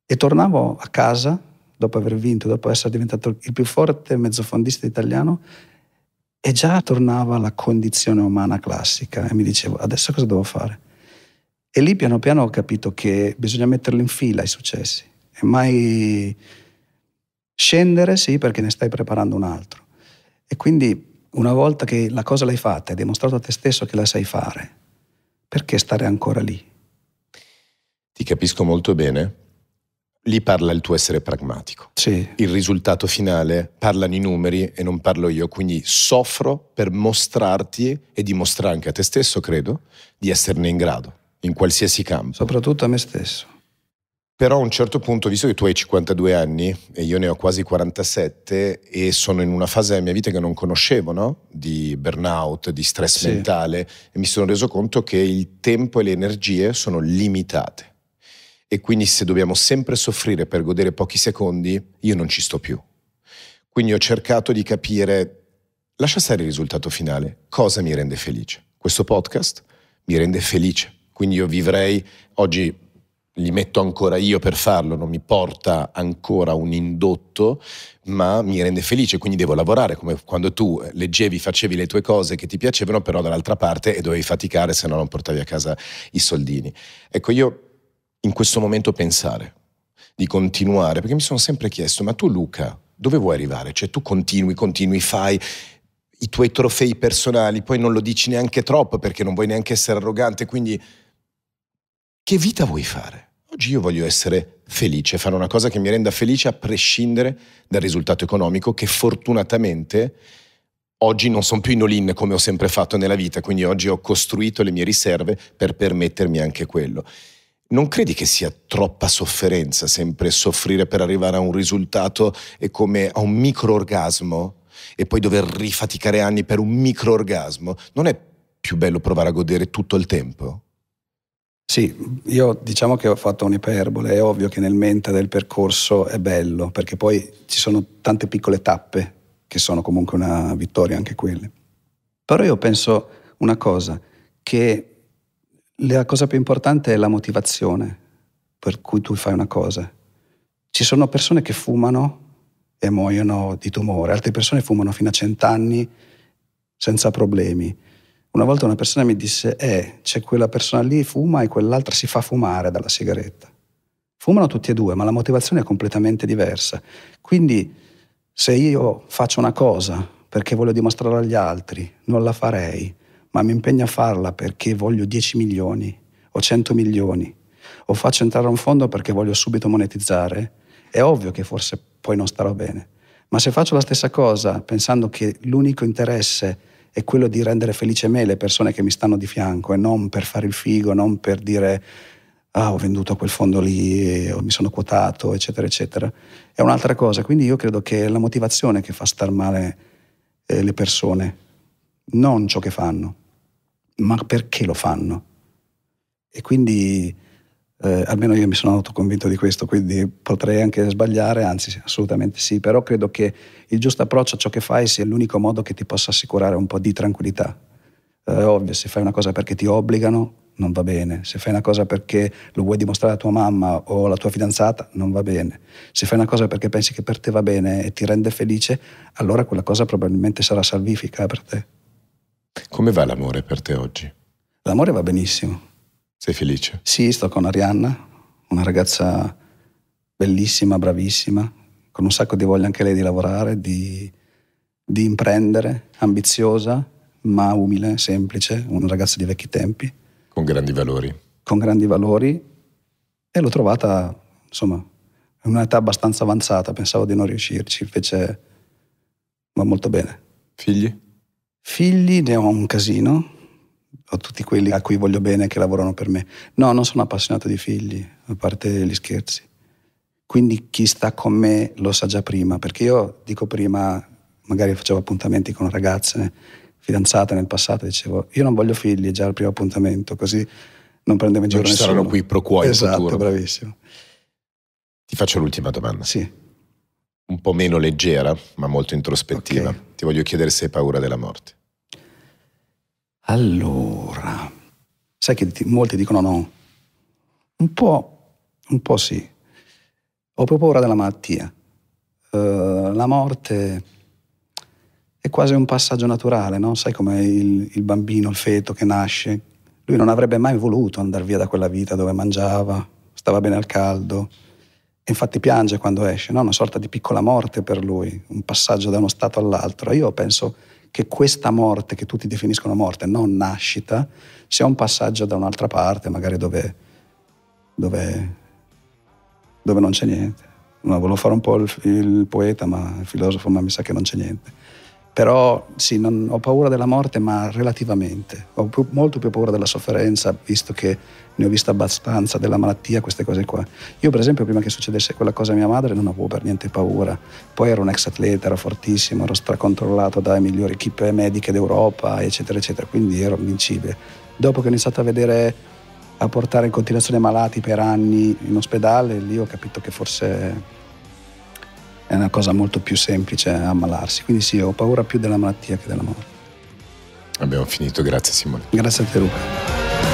E tornavo a casa dopo aver vinto, dopo essere diventato il più forte mezzofondista italiano e già tornava alla condizione umana classica e mi dicevo adesso cosa devo fare? E lì piano piano ho capito che bisogna metterli in fila i successi e mai Scendere sì perché ne stai preparando un altro. E quindi una volta che la cosa l'hai fatta, hai dimostrato a te stesso che la sai fare, perché stare ancora lì? Ti capisco molto bene. Lì parla il tuo essere pragmatico. Sì. Il risultato finale parlano i numeri e non parlo io, quindi soffro per mostrarti e dimostrare anche a te stesso, credo, di esserne in grado, in qualsiasi campo. Soprattutto a me stesso. Però a un certo punto, visto che tu hai 52 anni e io ne ho quasi 47 e sono in una fase della mia vita che non conoscevo, no? di burnout, di stress sì. mentale, e mi sono reso conto che il tempo e le energie sono limitate. E quindi se dobbiamo sempre soffrire per godere pochi secondi, io non ci sto più. Quindi ho cercato di capire, lascia stare il risultato finale, cosa mi rende felice. Questo podcast mi rende felice. Quindi io vivrei, oggi li metto ancora io per farlo, non mi porta ancora un indotto, ma mi rende felice, quindi devo lavorare, come quando tu eh, leggevi, facevi le tue cose che ti piacevano, però dall'altra parte e dovevi faticare, se no non portavi a casa i soldini. Ecco, io in questo momento pensare, di continuare, perché mi sono sempre chiesto, ma tu Luca, dove vuoi arrivare? Cioè tu continui, continui, fai, i tuoi trofei personali, poi non lo dici neanche troppo perché non vuoi neanche essere arrogante, quindi che vita vuoi fare? Oggi io voglio essere felice, fare una cosa che mi renda felice a prescindere dal risultato economico che fortunatamente oggi non sono più in all-in come ho sempre fatto nella vita, quindi oggi ho costruito le mie riserve per permettermi anche quello. Non credi che sia troppa sofferenza sempre soffrire per arrivare a un risultato e come a un micro orgasmo e poi dover rifaticare anni per un micro orgasmo? Non è più bello provare a godere tutto il tempo? Sì, io diciamo che ho fatto un'iperbole, è ovvio che nel mente del percorso è bello, perché poi ci sono tante piccole tappe che sono comunque una vittoria anche quelle. Però io penso una cosa, che la cosa più importante è la motivazione per cui tu fai una cosa. Ci sono persone che fumano e muoiono di tumore, altre persone fumano fino a cent'anni senza problemi una volta una persona mi disse, eh, c'è quella persona lì fuma e quell'altra si fa fumare dalla sigaretta. Fumano tutti e due, ma la motivazione è completamente diversa. Quindi se io faccio una cosa perché voglio dimostrarla agli altri, non la farei, ma mi impegno a farla perché voglio 10 milioni o 100 milioni, o faccio entrare un fondo perché voglio subito monetizzare, è ovvio che forse poi non starò bene. Ma se faccio la stessa cosa pensando che l'unico interesse è è quello di rendere felice me le persone che mi stanno di fianco e non per fare il figo, non per dire ah ho venduto a quel fondo lì, o eh, mi sono quotato, eccetera, eccetera. È un'altra cosa, quindi io credo che è la motivazione che fa star male eh, le persone, non ciò che fanno, ma perché lo fanno. E quindi eh, almeno io mi sono autoconvinto di questo, quindi potrei anche sbagliare, anzi assolutamente sì, però credo che il giusto approccio a ciò che fai sia l'unico modo che ti possa assicurare un po' di tranquillità. Eh, ovvio, se fai una cosa perché ti obbligano, non va bene. Se fai una cosa perché lo vuoi dimostrare a tua mamma o alla tua fidanzata, non va bene. Se fai una cosa perché pensi che per te va bene e ti rende felice, allora quella cosa probabilmente sarà salvifica eh, per te. Come va l'amore per te oggi? L'amore va benissimo sei felice? Sì, sto con Arianna, una ragazza bellissima, bravissima, con un sacco di voglia anche lei di lavorare, di, di imprendere, ambiziosa, ma umile, semplice, una ragazza di vecchi tempi. Con grandi valori. Con grandi valori e l'ho trovata, insomma, in un'età abbastanza avanzata, pensavo di non riuscirci, invece va molto bene. Figli? Figli ne ho un casino, a tutti quelli a cui voglio bene che lavorano per me. No, non sono appassionato di figli, a parte gli scherzi. Quindi chi sta con me lo sa già prima, perché io dico prima, magari facevo appuntamenti con ragazze, fidanzate nel passato, dicevo io non voglio figli già al primo appuntamento, così non prendevo in giro nessuno. saranno qui pro quo esatto, futuro. bravissimo. Ti faccio l'ultima domanda. Sì. Un po' meno leggera, ma molto introspettiva. Okay. Ti voglio chiedere se hai paura della morte. Allora, sai che molti dicono no? Un po', un po' sì. Ho proprio paura della malattia. Uh, la morte è quasi un passaggio naturale, no? Sai come il, il bambino, il feto che nasce, lui non avrebbe mai voluto andare via da quella vita dove mangiava, stava bene al caldo. infatti piange quando esce, no? una sorta di piccola morte per lui, un passaggio da uno stato all'altro. Io penso che questa morte, che tutti definiscono morte, non nascita, sia un passaggio da un'altra parte, magari dove, dove, dove non c'è niente. No, volevo fare un po' il, il poeta, ma il filosofo, ma mi sa che non c'è niente. Però sì, non, ho paura della morte, ma relativamente. Ho più, molto più paura della sofferenza, visto che ne ho vista abbastanza, della malattia, queste cose qua. Io, per esempio, prima che succedesse quella cosa a mia madre, non avevo per niente paura. Poi ero un ex atleta, ero fortissimo, ero stracontrollato dalle migliori equipe mediche d'Europa, eccetera, eccetera. Quindi ero invincibile. Dopo che ho iniziato a vedere a portare in continuazione malati per anni in ospedale, lì ho capito che forse è una cosa molto più semplice ammalarsi. Quindi sì, ho paura più della malattia che della morte. Abbiamo finito, grazie Simone. Grazie a te Luca.